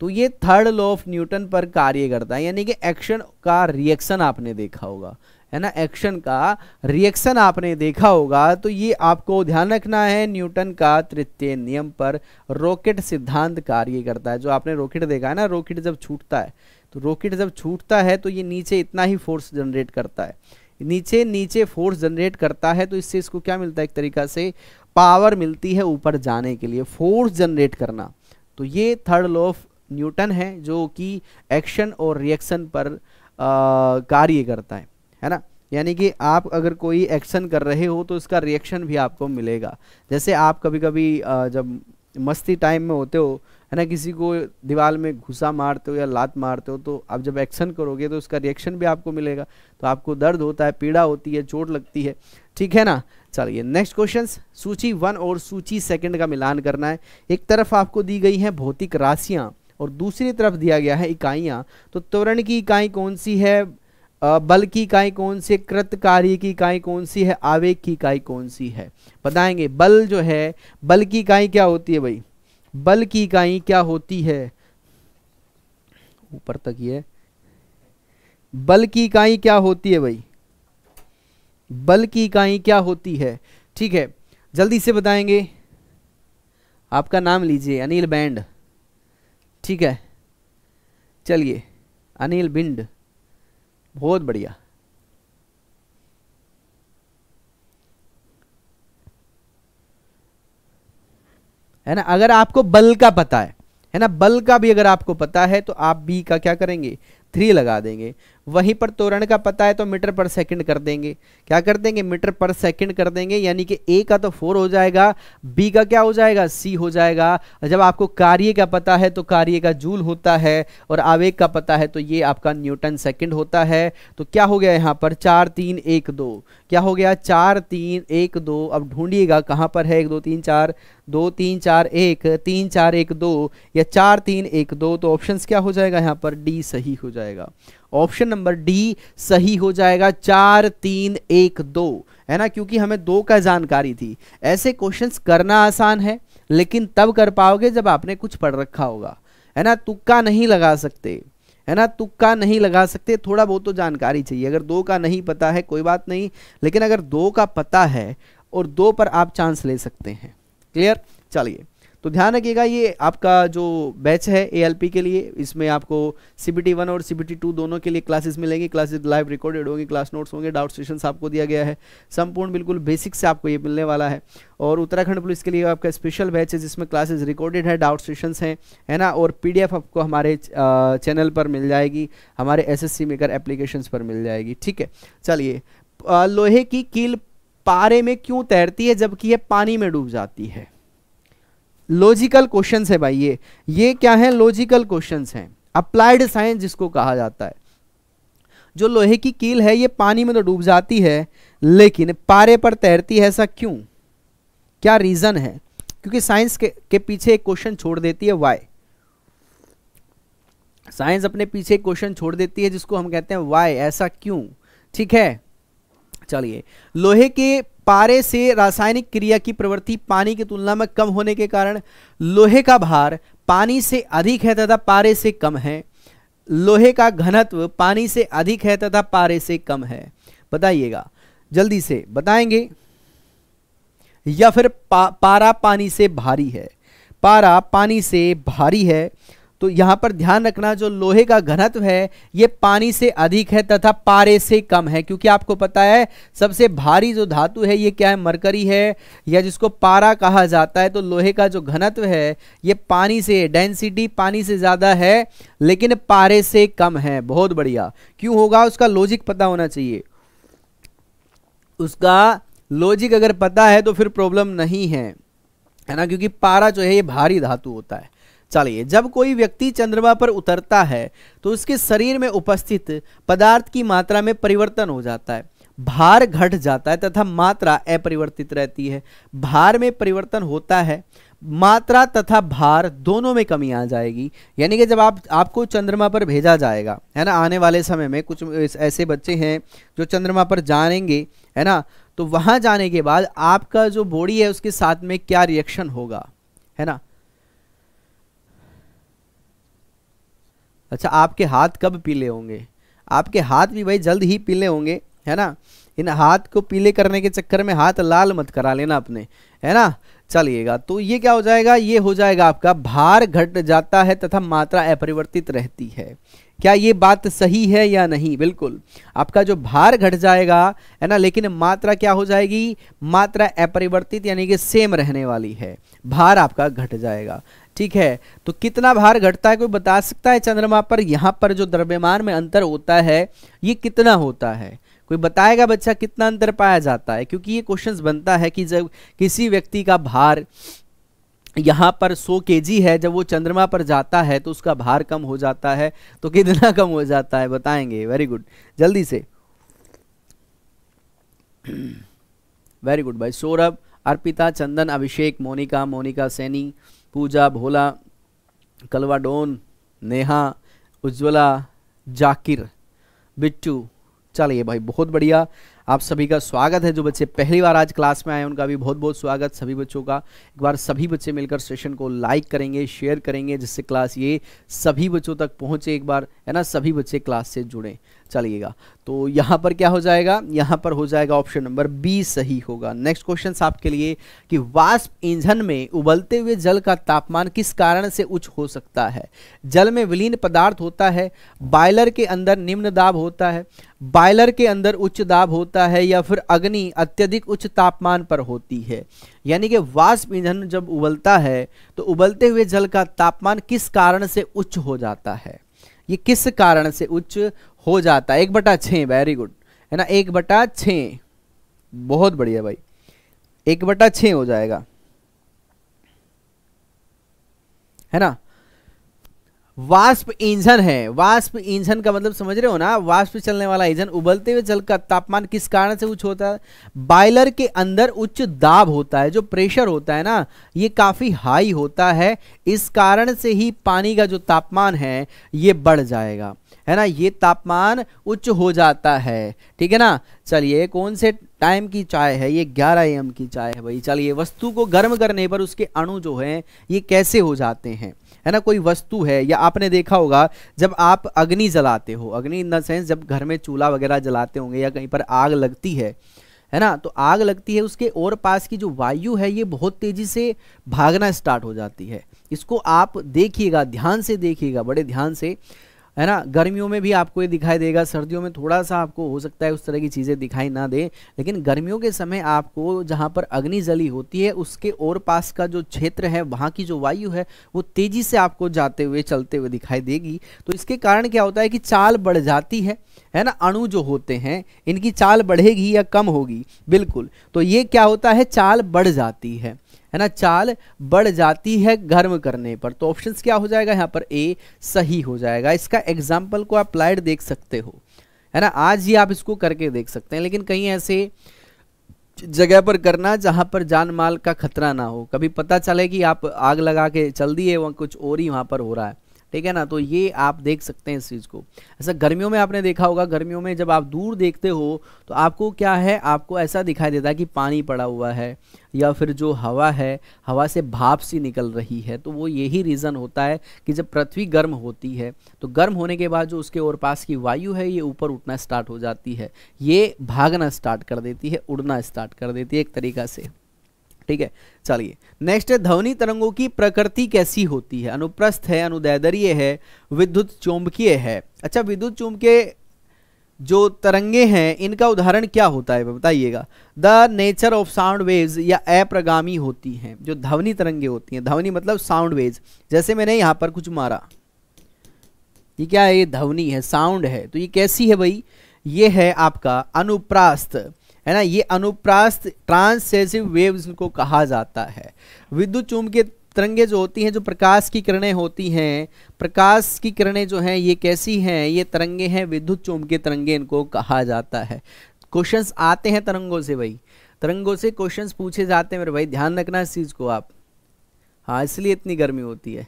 तो ये थर्ड लॉ ऑफ न्यूटन पर कार्य करता है यानी कि एक्शन का रिएक्शन आपने देखा होगा है ना एक्शन का रिएक्शन आपने देखा होगा तो ये आपको ध्यान रखना है न्यूटन का तृतीय नियम पर रॉकेट सिद्धांत कार्य करता है जो आपने रॉकेट देखा है ना रॉकेट जब छूटता है तो रॉकेट जब छूटता है तो ये नीचे इतना ही फोर्स जनरेट करता है नीचे नीचे फोर्स जनरेट करता है तो इससे इसको क्या मिलता है एक तरीका से पावर मिलती है ऊपर जाने के लिए फोर्स जनरेट करना तो ये थर्ड लॉ ऑफ न्यूटन है जो कि एक्शन और रिएक्शन पर कार्य करता है है ना यानी कि आप अगर कोई एक्शन कर रहे हो तो उसका रिएक्शन भी आपको मिलेगा जैसे आप कभी कभी जब मस्ती टाइम में होते हो है ना किसी को दीवार में घुसा मारते हो या लात मारते हो तो आप जब एक्शन करोगे तो उसका रिएक्शन भी आपको मिलेगा तो आपको दर्द होता है पीड़ा होती है चोट लगती है ठीक है ना चलिए नेक्स्ट क्वेश्चन सूची वन और सूची सेकंड का मिलान करना है एक तरफ आपको दी गई है भौतिक राशियाँ और दूसरी तरफ दिया गया है इकाइयाँ तो त्वरण की इकाई कौन सी है बल की इकाई कौन सी कृत कार्य की इकाई कौन सी है आवेग की इकाई कौन सी है बताएंगे बल जो है बल की इकाई क्या होती है भाई बल की इकाई क्या होती है ऊपर तक ये बल की इकाई क्या होती है भाई बल की इकाई क्या होती है ठीक है जल्दी से बताएंगे आपका नाम लीजिए अनिल बैंड ठीक है चलिए अनिल बिंड बहुत बढ़िया है ना अगर आपको बल का पता है है ना बल का भी अगर आपको पता है तो आप बी का क्या करेंगे थ्री लगा देंगे वहीं पर तोरण का पता है तो मीटर पर सेकंड कर देंगे क्या कर देंगे मीटर पर सेकंड कर देंगे यानी कि ए का तो फोर हो जाएगा बी का क्या हो जाएगा सी हो जाएगा जब आपको कार्य का पता है तो कार्य का जूल होता है और आवेग का पता है तो ये आपका न्यूटन सेकंड होता है तो क्या हो गया यहाँ पर चार तीन एक दो क्या हो गया चार तीन एक दो अब ढूंढिएगा कहाँ पर है एक दो तीन चार दो तीन चार एक तीन चार एक दो या चार तीन एक दो तो ऑप्शन क्या हो जाएगा यहाँ पर डी सही हो जाएगा ऑप्शन नंबर डी सही हो जाएगा चार तीन एक दो है ना क्योंकि हमें दो का जानकारी थी ऐसे क्वेश्चंस करना आसान है लेकिन तब कर पाओगे जब आपने कुछ पढ़ रखा होगा है ना तुक्का नहीं लगा सकते है ना तुक्का नहीं लगा सकते थोड़ा बहुत तो जानकारी चाहिए अगर दो का नहीं पता है कोई बात नहीं लेकिन अगर दो का पता है और दो पर आप चांस ले सकते हैं क्लियर चलिए तो ध्यान रखिएगा ये आपका जो बैच है ए के लिए इसमें आपको सी बी टी वन और सी बी टू दोनों के लिए क्लासेस मिलेंगी क्लासेस लाइव रिकॉर्डेड होंगे क्लास नोट्स होंगे डाउट सेशन आपको दिया गया है संपूर्ण बिल्कुल बेसिक से आपको ये मिलने वाला है और उत्तराखंड पुलिस के लिए आपका स्पेशल बैच है जिसमें क्लासेज रिकॉर्डेड है डाउट सेशंस हैं है ना और पी आपको हमारे चैनल पर मिल जाएगी हमारे एस मेकर एप्लीकेशंस पर मिल जाएगी ठीक है चलिए लोहे की कील पारे में क्यों तैरती है जबकि ये पानी में डूब जाती है लॉजिकल क्वेश्चन है भाई ये ये क्या है लॉजिकल क्वेश्चन हैं अप्लाइड साइंस जिसको कहा जाता है जो लोहे की कील है ये पानी में तो डूब जाती है लेकिन पारे पर तैरती है ऐसा क्यों क्या रीज़न है क्योंकि साइंस के, के पीछे एक क्वेश्चन छोड़ देती है वाई साइंस अपने पीछे क्वेश्चन छोड़ देती है जिसको हम कहते हैं वाई ऐसा क्यों ठीक है चलिए लोहे के पारे से रासायनिक क्रिया की प्रवृत्ति पानी की तुलना में कम होने के कारण लोहे का भार पानी से अधिक है तथा पारे से कम है लोहे का घनत्व पानी से अधिक है तथा पारे से कम है बताइएगा जल्दी से बताएंगे या फिर पा, पारा पानी से भारी है पारा पानी से भारी है तो यहाँ पर ध्यान रखना जो लोहे का घनत्व है ये पानी से अधिक है तथा पारे से कम है क्योंकि आपको पता है सबसे भारी जो धातु है ये क्या है मरकरी है या जिसको पारा कहा जाता है तो लोहे का जो घनत्व है ये पानी से डेंसिटी पानी से ज़्यादा है लेकिन पारे से कम है बहुत बढ़िया क्यों होगा उसका लॉजिक पता होना चाहिए उसका लॉजिक अगर पता है तो फिर प्रॉब्लम नहीं है है ना क्योंकि पारा जो है ये भारी धातु होता है चलिए जब कोई व्यक्ति चंद्रमा पर उतरता है तो उसके शरीर में उपस्थित पदार्थ की मात्रा में परिवर्तन हो जाता है भार घट जाता है तथा मात्रा अपरिवर्तित रहती है भार में परिवर्तन होता है मात्रा तथा भार दोनों में कमी आ जाएगी यानी कि जब आप आपको चंद्रमा पर भेजा जाएगा है ना आने वाले समय में कुछ ऐसे बच्चे हैं जो चंद्रमा पर जानेंगे है ना तो वहाँ जाने के बाद आपका जो बॉडी है उसके साथ में क्या रिएक्शन होगा है ना अच्छा आपके हाथ कब पीले होंगे आपके हाथ भी भाई जल्द ही पीले होंगे है ना इन हाथ को पीले करने के चक्कर में हाथ लाल मत करा लेना अपने है ना चलिएगा तो ये क्या हो जाएगा ये हो जाएगा आपका भार घट जाता है तथा मात्रा अपरिवर्तित रहती है क्या ये बात सही है या नहीं बिल्कुल आपका जो भार घट जाएगा है ना लेकिन मात्रा क्या हो जाएगी मात्रा अपरिवर्तित यानी कि सेम रहने वाली है भार आपका घट जाएगा ठीक है तो कितना भार घटता है कोई बता सकता है चंद्रमा पर यहाँ पर जो द्रव्यमान में अंतर होता है ये कितना होता है कोई बताएगा बच्चा कितना अंतर पाया जाता है क्योंकि ये क्वेश्चंस बनता है कि जब किसी व्यक्ति का भार यहाँ पर 100 के है जब वो चंद्रमा पर जाता है तो उसका भार कम हो जाता है तो कितना कम हो जाता है बताएंगे वेरी गुड जल्दी से वेरी गुड भाई सौरभ अर्पिता चंदन अभिषेक मोनिका मोनिका सैनी पूजा भोला कलवा डोन नेहा उज्ज्वला जाकिर बिट्टू चलिए भाई बहुत बढ़िया आप सभी का स्वागत है जो बच्चे पहली बार आज क्लास में आए उनका भी बहुत बहुत स्वागत सभी बच्चों का एक बार सभी बच्चे मिलकर सेशन को लाइक करेंगे शेयर करेंगे जिससे क्लास ये सभी बच्चों तक पहुंचे एक बार है ना सभी बच्चे क्लास से जुड़ें चलिएगा तो यहाँ पर क्या हो जाएगा यहाँ पर हो जाएगा ऑप्शन नंबर बी सही होगा नेक्स्ट क्वेश्चन आपके लिए कि वाष्प इंजन में उबलते हुए जल का तापमान किस कारण से उच्च हो सकता है जल में विलीन पदार्थ होता है बायलर के अंदर निम्न दाब होता है बायलर के अंदर उच्च दाब होता है या फिर अग्नि अत्यधिक उच्च तापमान पर होती है यानी कि वाष्प इंधन जब उबलता है तो उबलते हुए जल का तापमान किस कारण से उच्च हो जाता है ये किस कारण से उच्च हो जाता है एक बटा छः वेरी गुड है ना एक बटा छ बहुत बढ़िया भाई एक बटा छ हो जाएगा है ना वाष्प इंजन है वाष्प इंजन का मतलब समझ रहे हो ना वाष्प चलने वाला इंजन उबलते हुए जल का तापमान किस कारण से उच्च होता है बायलर के अंदर उच्च दाब होता है जो प्रेशर होता है ना ये काफ़ी हाई होता है इस कारण से ही पानी का जो तापमान है ये बढ़ जाएगा है ना ये तापमान उच्च हो जाता है ठीक है ना चलिए कौन से टाइम की चाय है ये 11 एम की चाय है भाई चलिए वस्तु को गर्म करने पर उसके अणु जो हैं ये कैसे हो जाते हैं है ना कोई वस्तु है या आपने देखा होगा जब आप अग्नि जलाते हो अग्नि इन द सेंस जब घर में चूल्हा वगैरह जलाते होंगे या कहीं पर आग लगती है है ना तो आग लगती है उसके और पास की जो वायु है ये बहुत तेज़ी से भागना स्टार्ट हो जाती है इसको आप देखिएगा ध्यान से देखिएगा बड़े ध्यान से है ना गर्मियों में भी आपको ये दिखाई देगा सर्दियों में थोड़ा सा आपको हो सकता है उस तरह की चीज़ें दिखाई ना दे लेकिन गर्मियों के समय आपको जहाँ पर अग्नि जली होती है उसके और पास का जो क्षेत्र है वहाँ की जो वायु है वो तेज़ी से आपको जाते हुए चलते हुए दिखाई देगी तो इसके कारण क्या होता है कि चाल बढ़ जाती है है ना अणु जो होते हैं इनकी चाल बढ़ेगी या कम होगी बिल्कुल तो ये क्या होता है चाल बढ़ जाती है है ना चाल बढ़ जाती है गर्म करने पर तो ऑप्शन क्या हो जाएगा यहाँ पर ए सही हो जाएगा इसका एग्जाम्पल को आप लाइट देख सकते हो है ना आज ही आप इसको करके देख सकते हैं लेकिन कहीं ऐसे जगह पर करना जहाँ पर जान माल का खतरा ना हो कभी पता चले कि आप आग लगा के चल दिए वहाँ कुछ और ही वहाँ पर हो रहा है ठीक है ना तो ये आप देख सकते हैं इस चीज़ को ऐसा गर्मियों में आपने देखा होगा गर्मियों में जब आप दूर देखते हो तो आपको क्या है आपको ऐसा दिखाई देता है कि पानी पड़ा हुआ है या फिर जो हवा है हवा से भाप सी निकल रही है तो वो यही रीज़न होता है कि जब पृथ्वी गर्म होती है तो गर्म होने के बाद जो उसके और पास की वायु है ये ऊपर उठना स्टार्ट हो जाती है ये भागना स्टार्ट कर देती है उड़ना स्टार्ट कर देती है एक तरीका से ठीक है चलिए नेक्स्ट है ध्वनि तरंगों की प्रकृति कैसी होती है अनुप्रस्थ है अनुदैदरीय है विद्युत चुंबकीय है अच्छा विद्युत चुंबकीय जो तरंगे हैं इनका उदाहरण क्या होता है बताइएगा the nature of sound waves या अप्रगामी होती हैं जो ध्वनि तरंगे होती हैं ध्वनि मतलब साउंड वेव्स जैसे मैंने यहाँ पर कुछ मारा ये क्या है ये ध्वनि है साउंड है तो ये कैसी है भाई ये है आपका अनुप्रास्थ है ना ये अनुप्रास्त ट्रांससेसिव वेव्स को कहा जाता है विद्युत चुंबकीय तरंगे जो होती हैं जो प्रकाश की किरणें होती हैं प्रकाश की किरणें जो हैं ये कैसी हैं ये तरंगे हैं विद्युत चुंबकीय तरंगे इनको कहा जाता है क्वेश्चंस आते हैं तरंगों से भाई तरंगों से क्वेश्चंस पूछे जाते हैं मेरे भाई ध्यान रखना इस चीज़ को आप हाँ इसलिए इतनी गर्मी होती है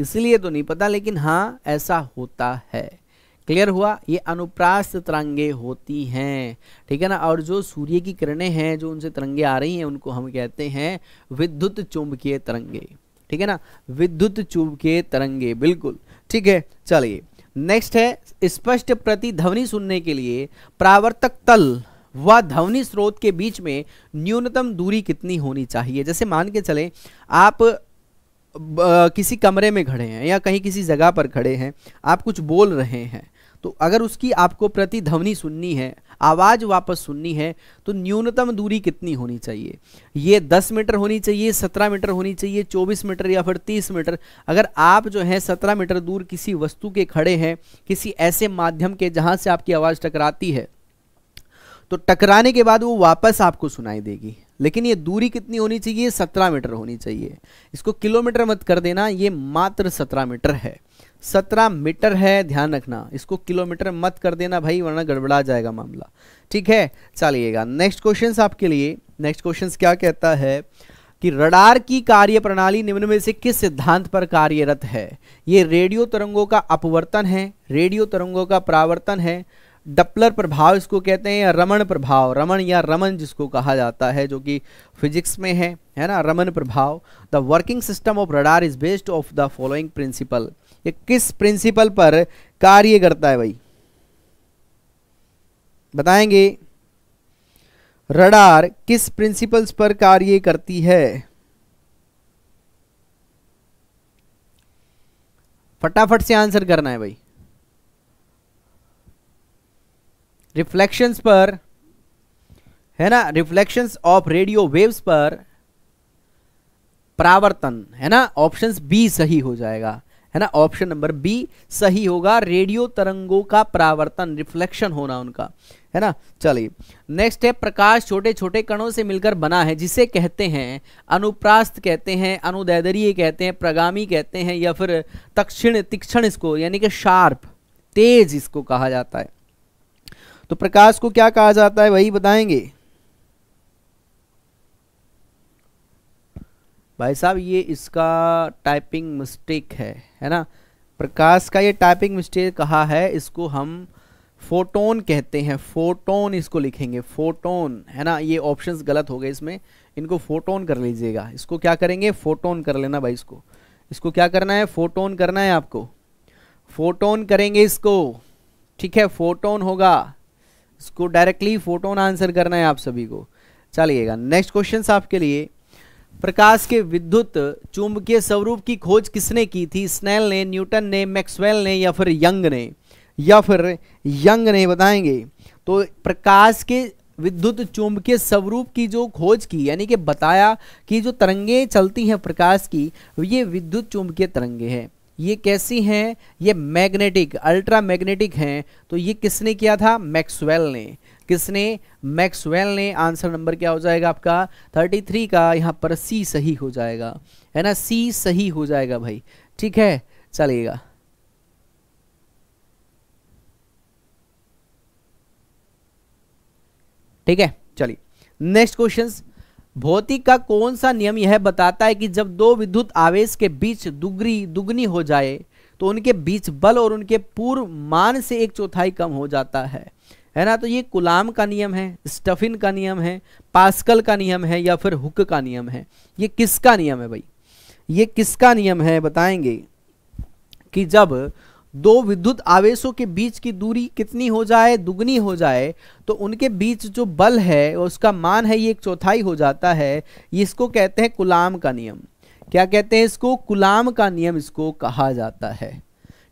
इसलिए तो नहीं पता लेकिन हाँ ऐसा होता है क्लियर हुआ ये अनुप्रास्त तरंगे होती हैं ठीक है ना और जो सूर्य की किरणें हैं जो उनसे तरंगे आ रही हैं उनको हम कहते हैं विद्युत चुंबकीय तरंगे ठीक है ना विद्युत चुंबकीय तरंगे बिल्कुल ठीक है चलिए नेक्स्ट है स्पष्ट प्रतिध्वनि सुनने के लिए प्रावर्तक तल व ध्वनि स्रोत के बीच में न्यूनतम दूरी कितनी होनी चाहिए जैसे मान के चले आप किसी कमरे में खड़े हैं या कहीं किसी जगह पर खड़े हैं आप कुछ बोल रहे हैं तो अगर उसकी आपको प्रतिध्वनि सुननी है आवाज़ वापस सुननी है तो न्यूनतम दूरी कितनी होनी चाहिए ये 10 मीटर होनी चाहिए 17 मीटर होनी चाहिए 24 मीटर या फिर 30 मीटर अगर आप जो है 17 मीटर दूर किसी वस्तु के खड़े हैं किसी ऐसे माध्यम के जहाँ से आपकी आवाज़ टकराती है तो टकराने के बाद वो वापस आपको सुनाई देगी लेकिन ये दूरी कितनी होनी चाहिए सत्रह मीटर होनी चाहिए इसको किलोमीटर मत कर देना ये मात्र सत्रह मीटर है सत्रह मीटर है ध्यान रखना इसको किलोमीटर मत कर देना भाई वरना गड़बड़ा जाएगा मामला ठीक है चलिएगा नेक्स्ट क्वेश्चन आपके लिए नेक्स्ट क्वेश्चन क्या कहता है कि रडार की कार्य प्रणाली निम्न में से किस सिद्धांत पर कार्यरत है ये रेडियो तरंगों का अपवर्तन है रेडियो तरंगों का प्रावर्तन है डपलर प्रभाव इसको कहते हैं या रमन प्रभाव रमन या रमन जिसको कहा जाता है जो कि फिजिक्स में है है ना रमन प्रभाव the working system of radar is based of the following principle ये किस प्रिंसिपल पर कार्य करता है भाई बताएंगे रडार किस प्रिंसिपल्स पर कार्य करती है फटाफट से आंसर करना है भाई रिफ्लेक्शंस पर है ना रिफ्लेक्शंस ऑफ रेडियो वेव्स पर परावर्तन है ना ऑप्शंस बी सही हो जाएगा है ना ऑप्शन नंबर बी सही होगा रेडियो तरंगों का परावर्तन रिफ्लेक्शन होना उनका है ना चलिए नेक्स्ट है प्रकाश छोटे छोटे कणों से मिलकर बना है जिसे कहते हैं अनुप्रास्त कहते हैं अनुदैदरीय कहते हैं प्रगामी कहते हैं या फिर तक्षिण तीक्षण इसको यानी कि शार्प तेज इसको कहा जाता है तो प्रकाश को क्या कहा जाता है वही बताएंगे भाई साहब ये इसका टाइपिंग मिस्टेक है है ना प्रकाश का ये टाइपिंग मिस्टेक कहा है इसको हम फोटोन कहते हैं फोटोन इसको लिखेंगे फोटोन है ना ये ऑप्शंस गलत हो गए इसमें इनको फोटोन कर लीजिएगा इसको क्या करेंगे फोटोन कर लेना भाई इसको इसको क्या करना है फोटोन करना है आपको फोटोन करेंगे इसको ठीक है फोटोन होगा इसको डायरेक्टली फोटोन आंसर करना है आप सभी को चलिएगा नेक्स्ट क्वेश्चन आपके लिए प्रकाश के विद्युत चुंबकीय स्वरूप की खोज किसने की थी स्नेल ने न्यूटन ने मैक्सवेल ने या फिर यंग ने या फिर यंग ने बताएंगे तो प्रकाश के विद्युत चुंबकीय स्वरूप की जो खोज की यानी कि बताया कि जो तरंगे चलती हैं प्रकाश की ये विद्युत चुंबकीय तरंगे हैं ये कैसी हैं ये मैग्नेटिक अल्ट्रा मैग्नेटिक हैं तो ये किसने किया था मैक्सवेल ने किसने मैक्सवेल ने आंसर नंबर क्या हो जाएगा आपका 33 का यहाँ पर सी सही हो जाएगा है ना सी सही हो जाएगा भाई ठीक है चलिएगा ठीक है चलिए नेक्स्ट क्वेश्चन भौतिक का कौन सा नियम यह बताता है कि जब दो विद्युत आवेश के बीच दुगरी दुगनी हो जाए तो उनके बीच बल और उनके पूर्व मान से एक चौथाई कम हो जाता है है ना तो ये गुलाम का नियम है स्टफिन का नियम है पास्कल का नियम है या फिर हुक का नियम है ये किसका नियम है भाई ये किसका नियम है बताएंगे कि जब दो विद्युत आवेशों के बीच की दूरी कितनी हो जाए दुगनी हो जाए तो उनके बीच जो बल है उसका मान है ये एक चौथाई हो जाता है इसको कहते हैं कुलाम का नियम क्या कहते हैं इसको कुलाम का नियम इसको कहा जाता है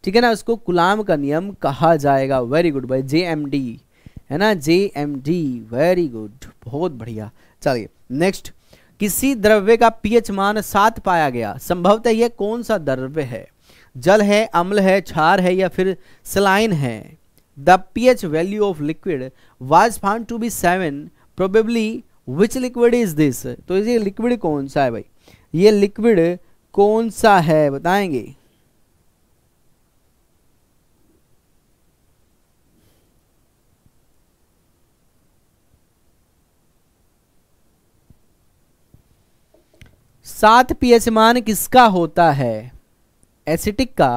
ठीक है ना इसको कुलाम का नियम कहा जाएगा very good by J M D है ना J M D very good बहुत बढ़िया चलिए नेक्स्ट किसी द्रव्य का पीएच मान सात पाया गया संभवतः यह कौन सा द्रव्य है जल है अम्ल है क्षार है या फिर सलाइन है the pH value of liquid was found to be seven probably which liquid is this तो ये लिक्विड कौन सा है भाई ये लिक्विड कौन सा है बताएंगे सात पीएच मान किसका होता है एसिटिक का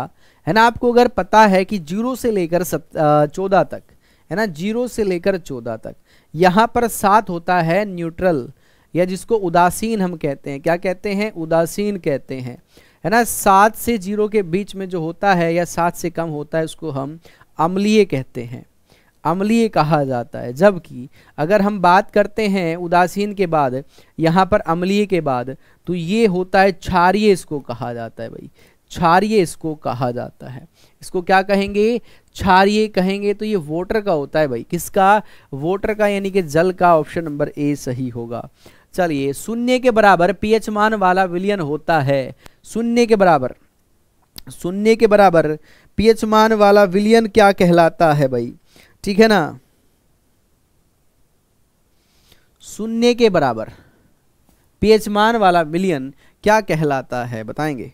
है ना आपको अगर पता है कि जीरो से लेकर सत चौदह तक है ना जीरो से लेकर चौदह तक यहाँ पर सात होता है न्यूट्रल या जिसको उदासीन हम कहते हैं क्या कहते हैं उदासीन कहते हैं है ना सात से जीरो के बीच में जो होता है या सात से कम होता है उसको हम अम्लीय कहते हैं अमलीय कहा जाता है जबकि अगर हम बात करते हैं उदासीन के बाद यहाँ पर अमलीय के बाद तो ये होता है क्षारिय इसको कहा जाता है भाई क्षारिय इसको कहा जाता है इसको क्या कहेंगे क्षारिय कहेंगे तो ये वोटर का होता है भाई किसका वोटर का यानी कि जल का ऑप्शन नंबर ए सही होगा चलिए शून्य के बराबर पीएच मान वाला विलियन होता है शून्य के बराबर शून्य के बराबर पीएच मान वाला विलियन क्या कहलाता है भाई ठीक है ना शून्य के बराबर पीएच मान वाला विलियन क्या कहलाता है बताएंगे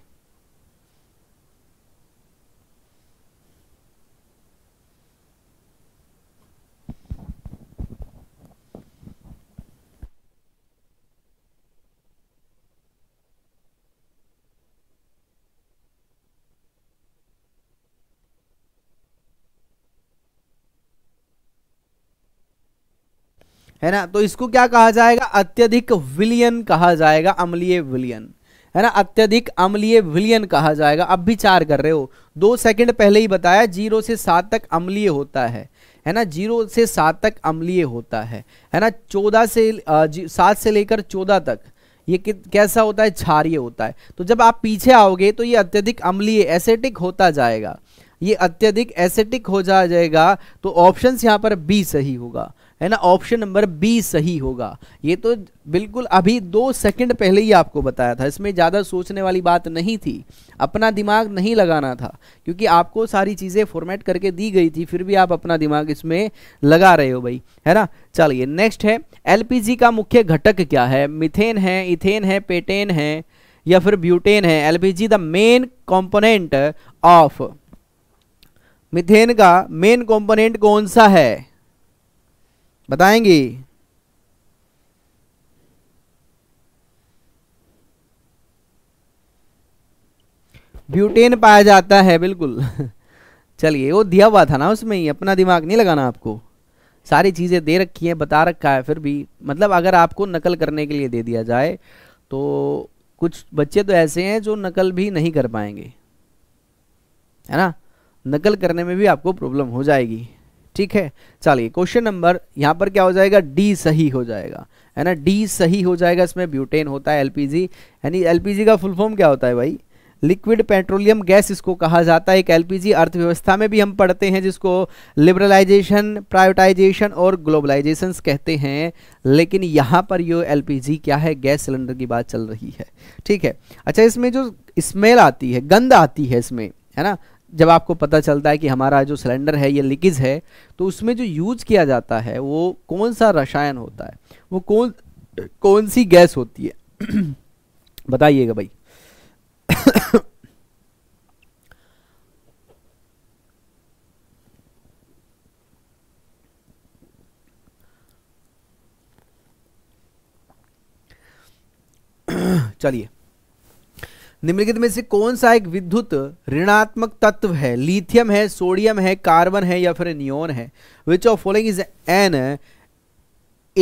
है ना तो इसको क्या कहा जाएगा अत्यधिक विलियन कहा जाएगा अम्लीय विलियन है ना अत्यधिक अम्लीय विलियन कहा जाएगा अब भी चार कर रहे हो दो सेकंड पहले ही बताया जीरो से सात तक अम्लीय होता है है ना जीरो से सात तक अम्लीय होता है है ना चौदह से सात से लेकर चौदह तक ये कैसा होता है क्षारिय होता है तो जब आप पीछे आओगे तो ये अत्यधिक अम्लीय एसेटिक होता जाएगा ये अत्यधिक एसेटिक हो जाएगा तो ऑप्शन यहाँ पर बी सही होगा है ना ऑप्शन नंबर बी सही होगा ये तो बिल्कुल अभी दो सेकंड पहले ही आपको बताया था इसमें ज़्यादा सोचने वाली बात नहीं थी अपना दिमाग नहीं लगाना था क्योंकि आपको सारी चीज़ें फॉर्मेट करके दी गई थी फिर भी आप अपना दिमाग इसमें लगा रहे हो भाई है ना चलिए नेक्स्ट है एल का मुख्य घटक क्या है मिथेन है इथेन है पेटेन है या फिर ब्यूटेन है L P G the main component of methane का मेन कॉम्पोनेंट कौन सा है बताएंगे ब्यूटेन पाया जाता है बिल्कुल चलिए वो दिया हुआ था ना उसमें ही अपना दिमाग नहीं लगाना आपको सारी चीज़ें दे रखी हैं बता रखा है फिर भी मतलब अगर आपको नकल करने के लिए दे दिया जाए तो कुछ बच्चे तो ऐसे हैं जो नकल भी नहीं कर पाएंगे है ना नकल करने में भी आपको प्रॉब्लम हो जाएगी ठीक है चलिए क्वेश्चन नंबर यहाँ पर क्या हो जाएगा डी सही हो जाएगा है ना डी सही हो जाएगा इसमें ब्यूटेन होता है एलपीजी यानी एलपीजी का फुल फॉर्म क्या होता है भाई लिक्विड पेट्रोलियम गैस इसको कहा जाता है एक एलपीजी अर्थव्यवस्था में भी हम पढ़ते हैं जिसको लिबरलाइजेशन प्राइवेटाइजेशन और ग्लोबलाइजेशन कहते हैं लेकिन यहाँ पर ये एलपीजी क्या है गैस सिलेंडर की बात चल रही है ठीक है अच्छा इसमें जो स्मेल आती है गंद आती है इसमें है ना जब आपको पता चलता है कि हमारा जो सिलेंडर है ये लीकेज है तो उसमें जो यूज किया जाता है वो कौन सा रसायन होता है वो कौन कौन सी गैस होती है बताइएगा भाई चलिए निम्नलिखित में से कौन सा एक विद्युत ऋणात्मक तत्व है लिथियम है सोडियम है कार्बन है या फिर नियोन है which of following is an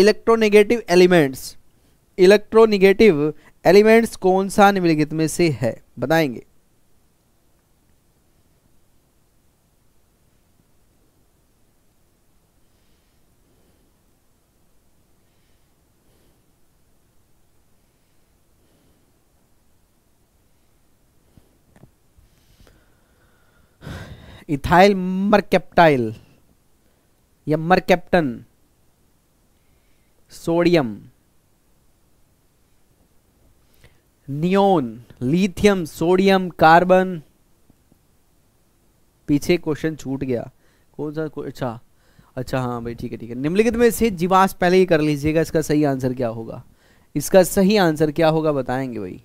electronegative elements electronegative elements कौन सा निम्नलिखित में से है बताएंगे इथाइल मरकेप्टाइल या mercaptan sodium neon lithium sodium carbon पीछे क्वेश्चन छूट गया कौन सा अच्छा अच्छा हाँ भाई ठीक है ठीक है निम्नलिखित में से जीवास पहले ही कर लीजिएगा इसका सही आंसर क्या होगा इसका सही आंसर क्या होगा बताएंगे भाई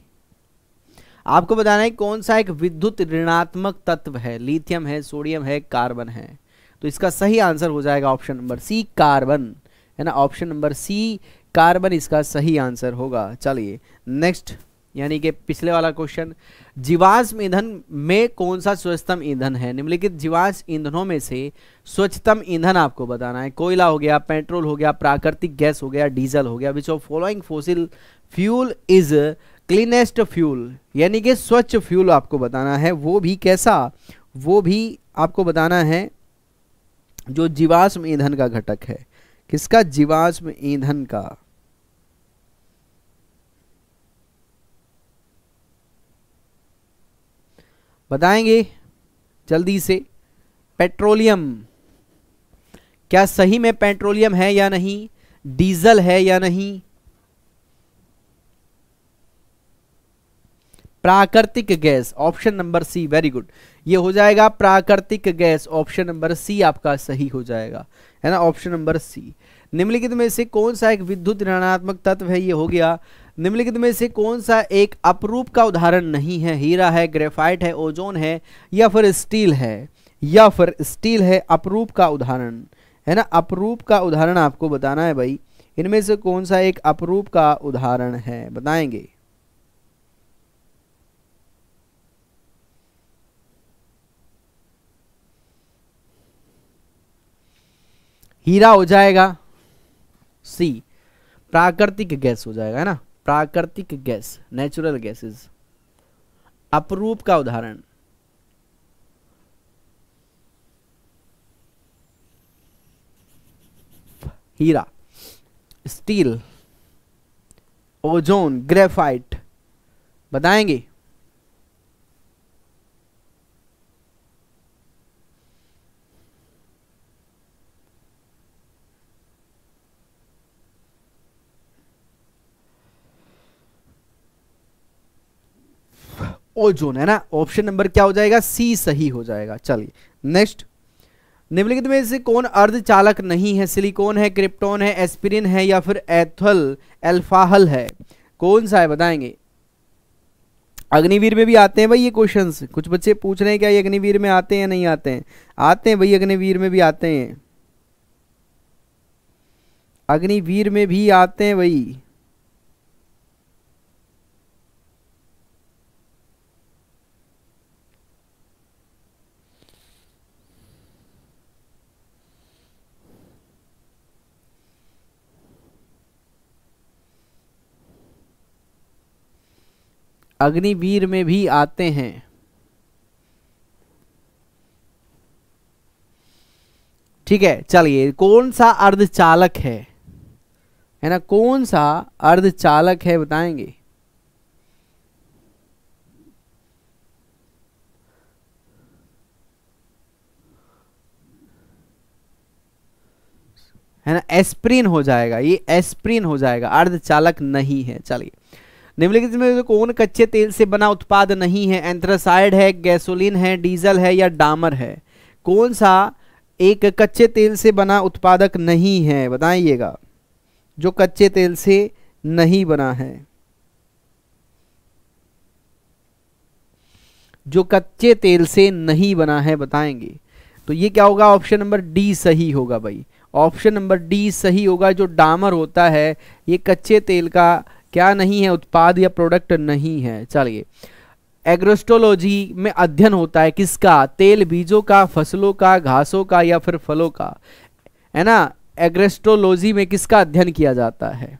आपको बताना है कौन सा एक विद्युत ऋणात्मक तत्व है लिथियम है सोडियम है कार्बन है तो इसका सही आंसर हो जाएगा ऑप्शन नंबर सी कार्बन है ना ऑप्शन नंबर सी कार्बन इसका सही आंसर होगा चलिए नेक्स्ट यानी कि पिछले वाला क्वेश्चन जीवाश्म ईंधन में कौन सा स्वच्छतम ईंधन है निम्नलिखित जीवाश्म ईंधनों में से स्वच्छतम ईंधन आपको बताना है कोयला हो गया पेट्रोल हो गया प्राकृतिक गैस हो गया डीजल हो गया which of following fossil fuel is cleanest fuel यानी कि स्वच्छ फ्यूल आपको बताना है वो भी कैसा वो भी आपको बताना है जो जीवाश्म ईंधन का घटक है किसका जीवाश्म ईंधन का बताएंगे जल्दी से पेट्रोलियम क्या सही में पेट्रोलियम है या नहीं डीजल है या नहीं प्राकृतिक gas option number C very good ये हो जाएगा प्राकृतिक गैस ऑप्शन नंबर सी आपका सही हो जाएगा है ना ऑप्शन नंबर सी निम्नलिखित में से कौन सा एक विद्युत ऋणात्मक तत्व है ये हो गया निम्नलिखित में से कौन सा एक अपरूप का उदाहरण नहीं है हीरा है ग्रेफाइट है ओजोन है या फिर स्टील है या फिर स्टील है अपरूप का उदाहरण है ना अपरूप का उदाहरण आपको बताना है भाई इनमें से कौन सा एक अपरूप का उदाहरण है बताएंगे हीरा हो जाएगा सी प्राकृतिक गैस हो जाएगा है ना प्राकृतिक गैस नेचुरल गैसेस अपरूप का उदाहरण हीरा स्टील ओजोन ग्रेफाइट बताएंगे ओजोन है ना ऑप्शन नंबर क्या हो जाएगा सी सही हो जाएगा चलिए नेक्स्ट निम्नलिखित में से कौन अर्धचालक नहीं है सिलिकॉन है क्रिप्टोन है एस्पिरिन है या फिर एथल एल्फाहल है कौन सा है बताएंगे अग्निवीर में भी आते हैं भाई ये क्वेश्चंस कुछ बच्चे पूछ रहे हैं क्या ये अग्निवीर में आते हैं या नहीं आते हैं आते हैं भाई अग्निवीर में भी आते हैं अग्निवीर में भी आते हैं भाई अग्निवीर में भी आते हैं ठीक है चलिए कौन सा अर्धचालक है है ना कौन सा अर्धचालक है बताएंगे है ना एस्प्रिन हो जाएगा ये एस्प्रिन हो जाएगा अर्धचालक नहीं है चलिए निम्नलिखित में से कौन कच्चे तेल से बना उत्पाद नहीं है एंथ्रासाइड है गैसोलीन है डीजल है या डामर है कौन सा एक कच्चे तेल से बना उत्पादक नहीं है बताइएगा जो कच्चे तेल से नहीं बना है जो कच्चे तेल से नहीं बना है बताएंगे तो ये क्या होगा ऑप्शन नंबर डी सही होगा भाई ऑप्शन नंबर डी सही होगा जो डामर होता है ये कच्चे तेल का क्या नहीं है उत्पाद या प्रोडक्ट नहीं है चलिए एग्रोस्टोलॉजी में अध्ययन होता है किसका तेल बीजों का फसलों का घासों का या फिर फलों का है ना एग्रेस्टोलॉजी में किसका अध्ययन किया जाता है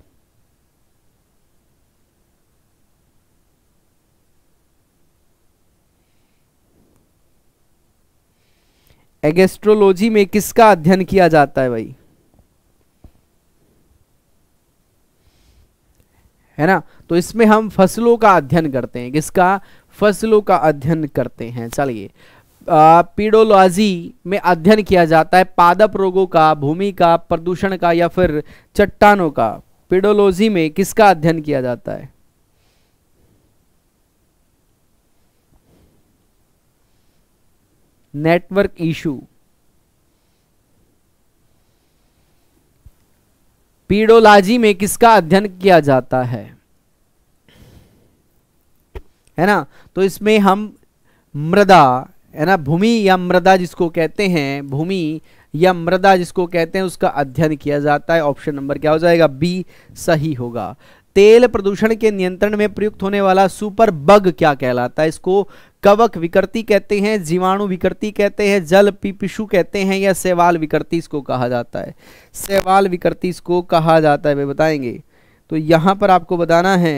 एगेस्ट्रोलॉजी में किसका अध्ययन किया जाता है भाई है ना तो इसमें हम फसलों का अध्ययन करते हैं किसका फसलों का अध्ययन करते हैं चलिए पीडोलॉजी में अध्ययन किया जाता है पादप रोगों का भूमि का प्रदूषण का या फिर चट्टानों का पीडोलॉजी में किसका अध्ययन किया जाता है नेटवर्क इशू पीडोलॉजी में किसका अध्ययन किया जाता है है ना तो इसमें हम मृदा है ना भूमि या मृदा जिसको कहते हैं भूमि या मृदा जिसको कहते हैं उसका अध्ययन किया जाता है ऑप्शन नंबर क्या हो जाएगा बी सही होगा तेल प्रदूषण के नियंत्रण में प्रयुक्त होने वाला सुपर बग क्या कहलाता है इसको कवक विकृति कहते हैं जीवाणु विकृति कहते हैं जल पिपिशु कहते हैं या सेवाल विकृति इसको कहा जाता है सेवाल विकृति इसको कहा जाता है वे बताएंगे तो यहां पर आपको बताना है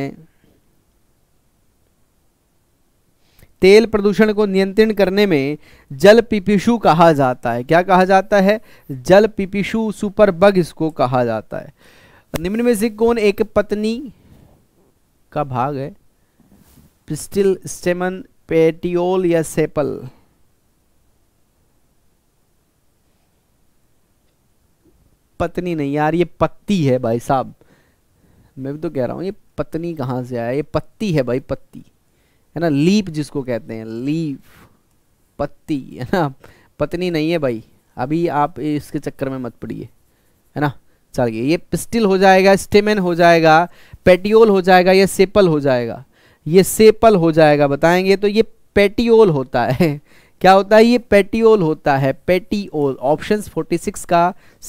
तेल प्रदूषण को नियंत्रण करने में जल पिपिशु कहा जाता है क्या कहा जाता है जल पिपिशु सुपर बग इसको कहा जाता है निम्न में से कौन एक पत्नी का भाग है पिस्टिल स्टेमन पेटियोल या सेपल पत्नी नहीं यार ये पत्ती है भाई साहब मैं भी तो कह रहा हूं ये पत्नी कहां से आया ये पत्ती है भाई पत्ती है ना लीप जिसको कहते हैं लीप पत्ती है ना पत्नी नहीं है भाई अभी आप इसके चक्कर में मत पड़िए है ना चलिए ये पिस्टिल हो जाएगा स्टेमेन हो जाएगा पेटियोल हो जाएगा या सेपल हो जाएगा ये सेपल हो जाएगा बताएंगे तो ये पेटियोल होता है क्या होता है ये पेटियोल होता है पेटियोल ऑप्शन 46 का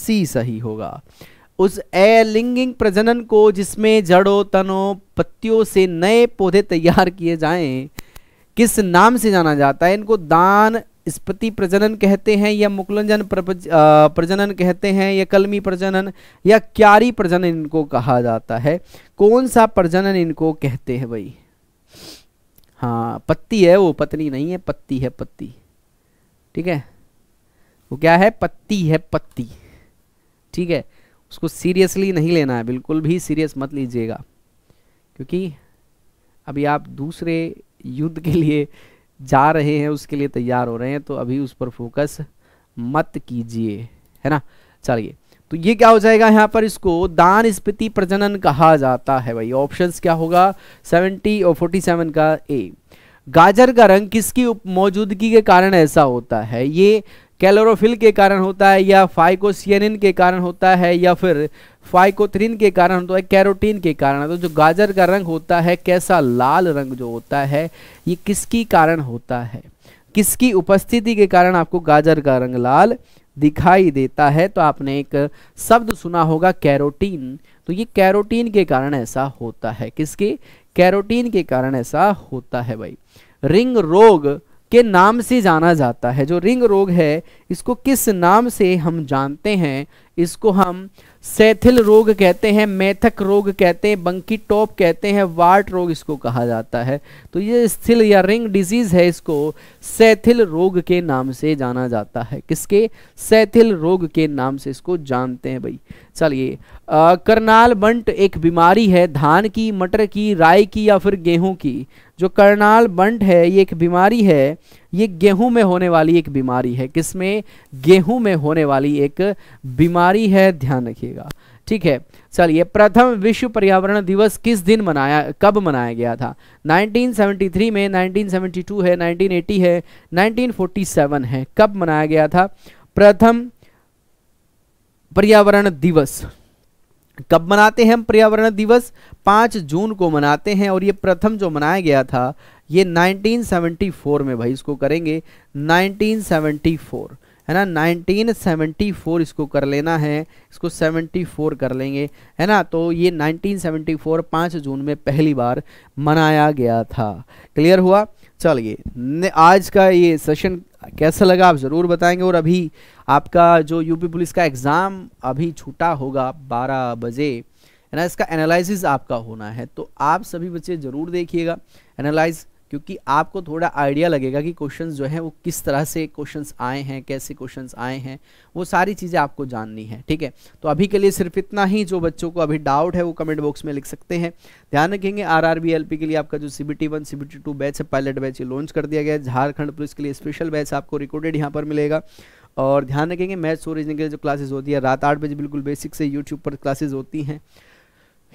सी सही होगा उस एलिंगिंग प्रजनन को जिसमें जड़ों तनों पत्तियों से नए पौधे तैयार किए जाएं किस नाम से जाना जाता है इनको दान स्पति प्रजनन कहते हैं या मुकुलंजन प्रजनन कहते हैं या कलमी प्रजनन या क्यारी प्रजनन इनको कहा जाता है कौन सा प्रजनन इनको कहते हैं भाई हाँ पत्ती है वो पत्नी नहीं है पत्ती है पत्ती ठीक है वो क्या है पत्ती है पत्ती ठीक है उसको सीरियसली नहीं लेना है बिल्कुल भी सीरियस मत लीजिएगा क्योंकि अभी आप दूसरे युद्ध के लिए जा रहे हैं उसके लिए तैयार हो रहे हैं तो अभी उस पर फोकस मत कीजिए है ना चलिए तो ये क्या हो जाएगा यहाँ पर इसको दान स्पीति प्रजनन कहा जाता है भाई ऑप्शंस क्या होगा 70 और 47 का ए गाजर का रंग किसकी मौजूदगी के कारण ऐसा होता है ये कैलोरोफिल के कारण होता है या फाइकोसियनिन के कारण होता है या फिर फाइकोथ्रिन के कारण होता है कैरोटीन के कारण तो जो गाजर का रंग होता है कैसा लाल रंग जो होता है ये किसकी कारण होता है किसकी उपस्थिति के कारण आपको गाजर का रंग लाल दिखाई देता है तो आपने एक शब्द सुना होगा कैरोटीन तो ये कैरोटीन के कारण ऐसा होता है किसके कैरोटीन के कारण ऐसा होता है भाई रिंग रोग के नाम से जाना जाता है जो रिंग रोग है इसको किस नाम से हम जानते हैं इसको हम सेथिल रोग कहते हैं मैथक रोग कहते हैं बंकी टॉप कहते हैं वार्ट रोग इसको कहा जाता है तो ये स्थिल या रिंग डिजीज है इसको सेथिल रोग के नाम से जाना जाता है किसके सेथिल रोग के नाम से इसको जानते हैं भाई चलिए करनाल बंट एक बीमारी है धान की मटर की राय की या फिर गेहूं की जो करनाल बंट है ये एक बीमारी है ये गेहूं में होने वाली एक बीमारी है किसमें गेहूं में होने वाली एक बीमारी है ध्यान रखिएगा ठीक है चलिए प्रथम विश्व पर्यावरण दिवस किस दिन मनाया कब मनाया गया था 1973 में 1972 है 1980 है 1947 है कब मनाया गया था प्रथम पर्यावरण दिवस कब मनाते हैं हम पर्यावरण दिवस 5 जून को मनाते हैं और ये प्रथम जो मनाया गया था ये 1974 में भाई इसको करेंगे 1974 है ना 1974 इसको कर लेना है इसको 74 कर लेंगे है ना तो ये 1974 पाँच जून में पहली बार मनाया गया था क्लियर हुआ चलिए आज का ये सेशन कैसा लगा आप ज़रूर बताएंगे और अभी आपका जो यूपी पुलिस का एग्ज़ाम अभी छूटा होगा बारह बजे है ना इसका एनालिस आपका होना है तो आप सभी बच्चे ज़रूर देखिएगा एनालाइज क्योंकि आपको थोड़ा आइडिया लगेगा कि क्वेश्चंस जो है वो किस तरह से क्वेश्चंस आए हैं कैसे क्वेश्चंस आए हैं वो सारी चीज़ें आपको जाननी है ठीक है तो अभी के लिए सिर्फ इतना ही जो बच्चों को अभी डाउट है वो कमेंट बॉक्स में लिख सकते हैं ध्यान रखेंगे आर आर के लिए आपका जो C B T one two batch है पायलट बैच ये लॉन्च कर दिया गया है झारखंड पुलिस के लिए स्पेशल बैच आपको रिकॉर्डेड यहाँ पर मिलेगा और ध्यान रखेंगे मैथ्स और के लिए जो क्लासेज होती है रात आठ बजे बिल्कुल बेसिक से यूट्यूब पर क्लासेज होती हैं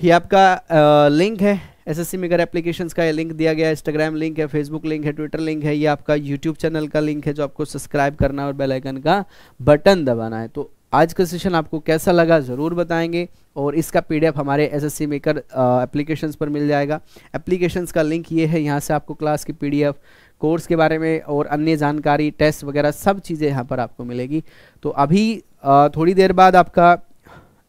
ये आपका आ, लिंक है S S C maker applications का ये लिंक दिया गया है इंस्टाग्राम लिंक है फेसबुक लिंक है ट्विटर लिंक है ये आपका यूट्यूब चैनल का लिंक है जो आपको सब्सक्राइब करना है और बेल आइकन का बटन दबाना है तो आज का सेशन आपको कैसा लगा ज़रूर बताएंगे और इसका पीडीएफ हमारे S S C maker applications पर मिल जाएगा एप्लीकेशंस का लिंक ये है यहाँ से आपको क्लास की पीडीएफ कोर्स के बारे में और अन्य जानकारी टेस्ट वगैरह सब चीज़ें यहाँ पर आपको मिलेगी तो अभी आ, थोड़ी देर बाद आपका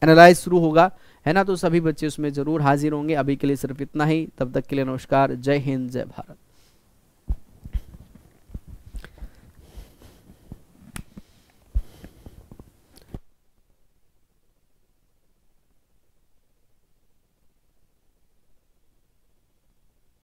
एनालाइज शुरू होगा है ना तो सभी बच्चे उसमें ज़रूर हाजिर होंगे अभी के लिए सिर्फ इतना ही तब तक के लिए नमस्कार जय हिंद जय भारत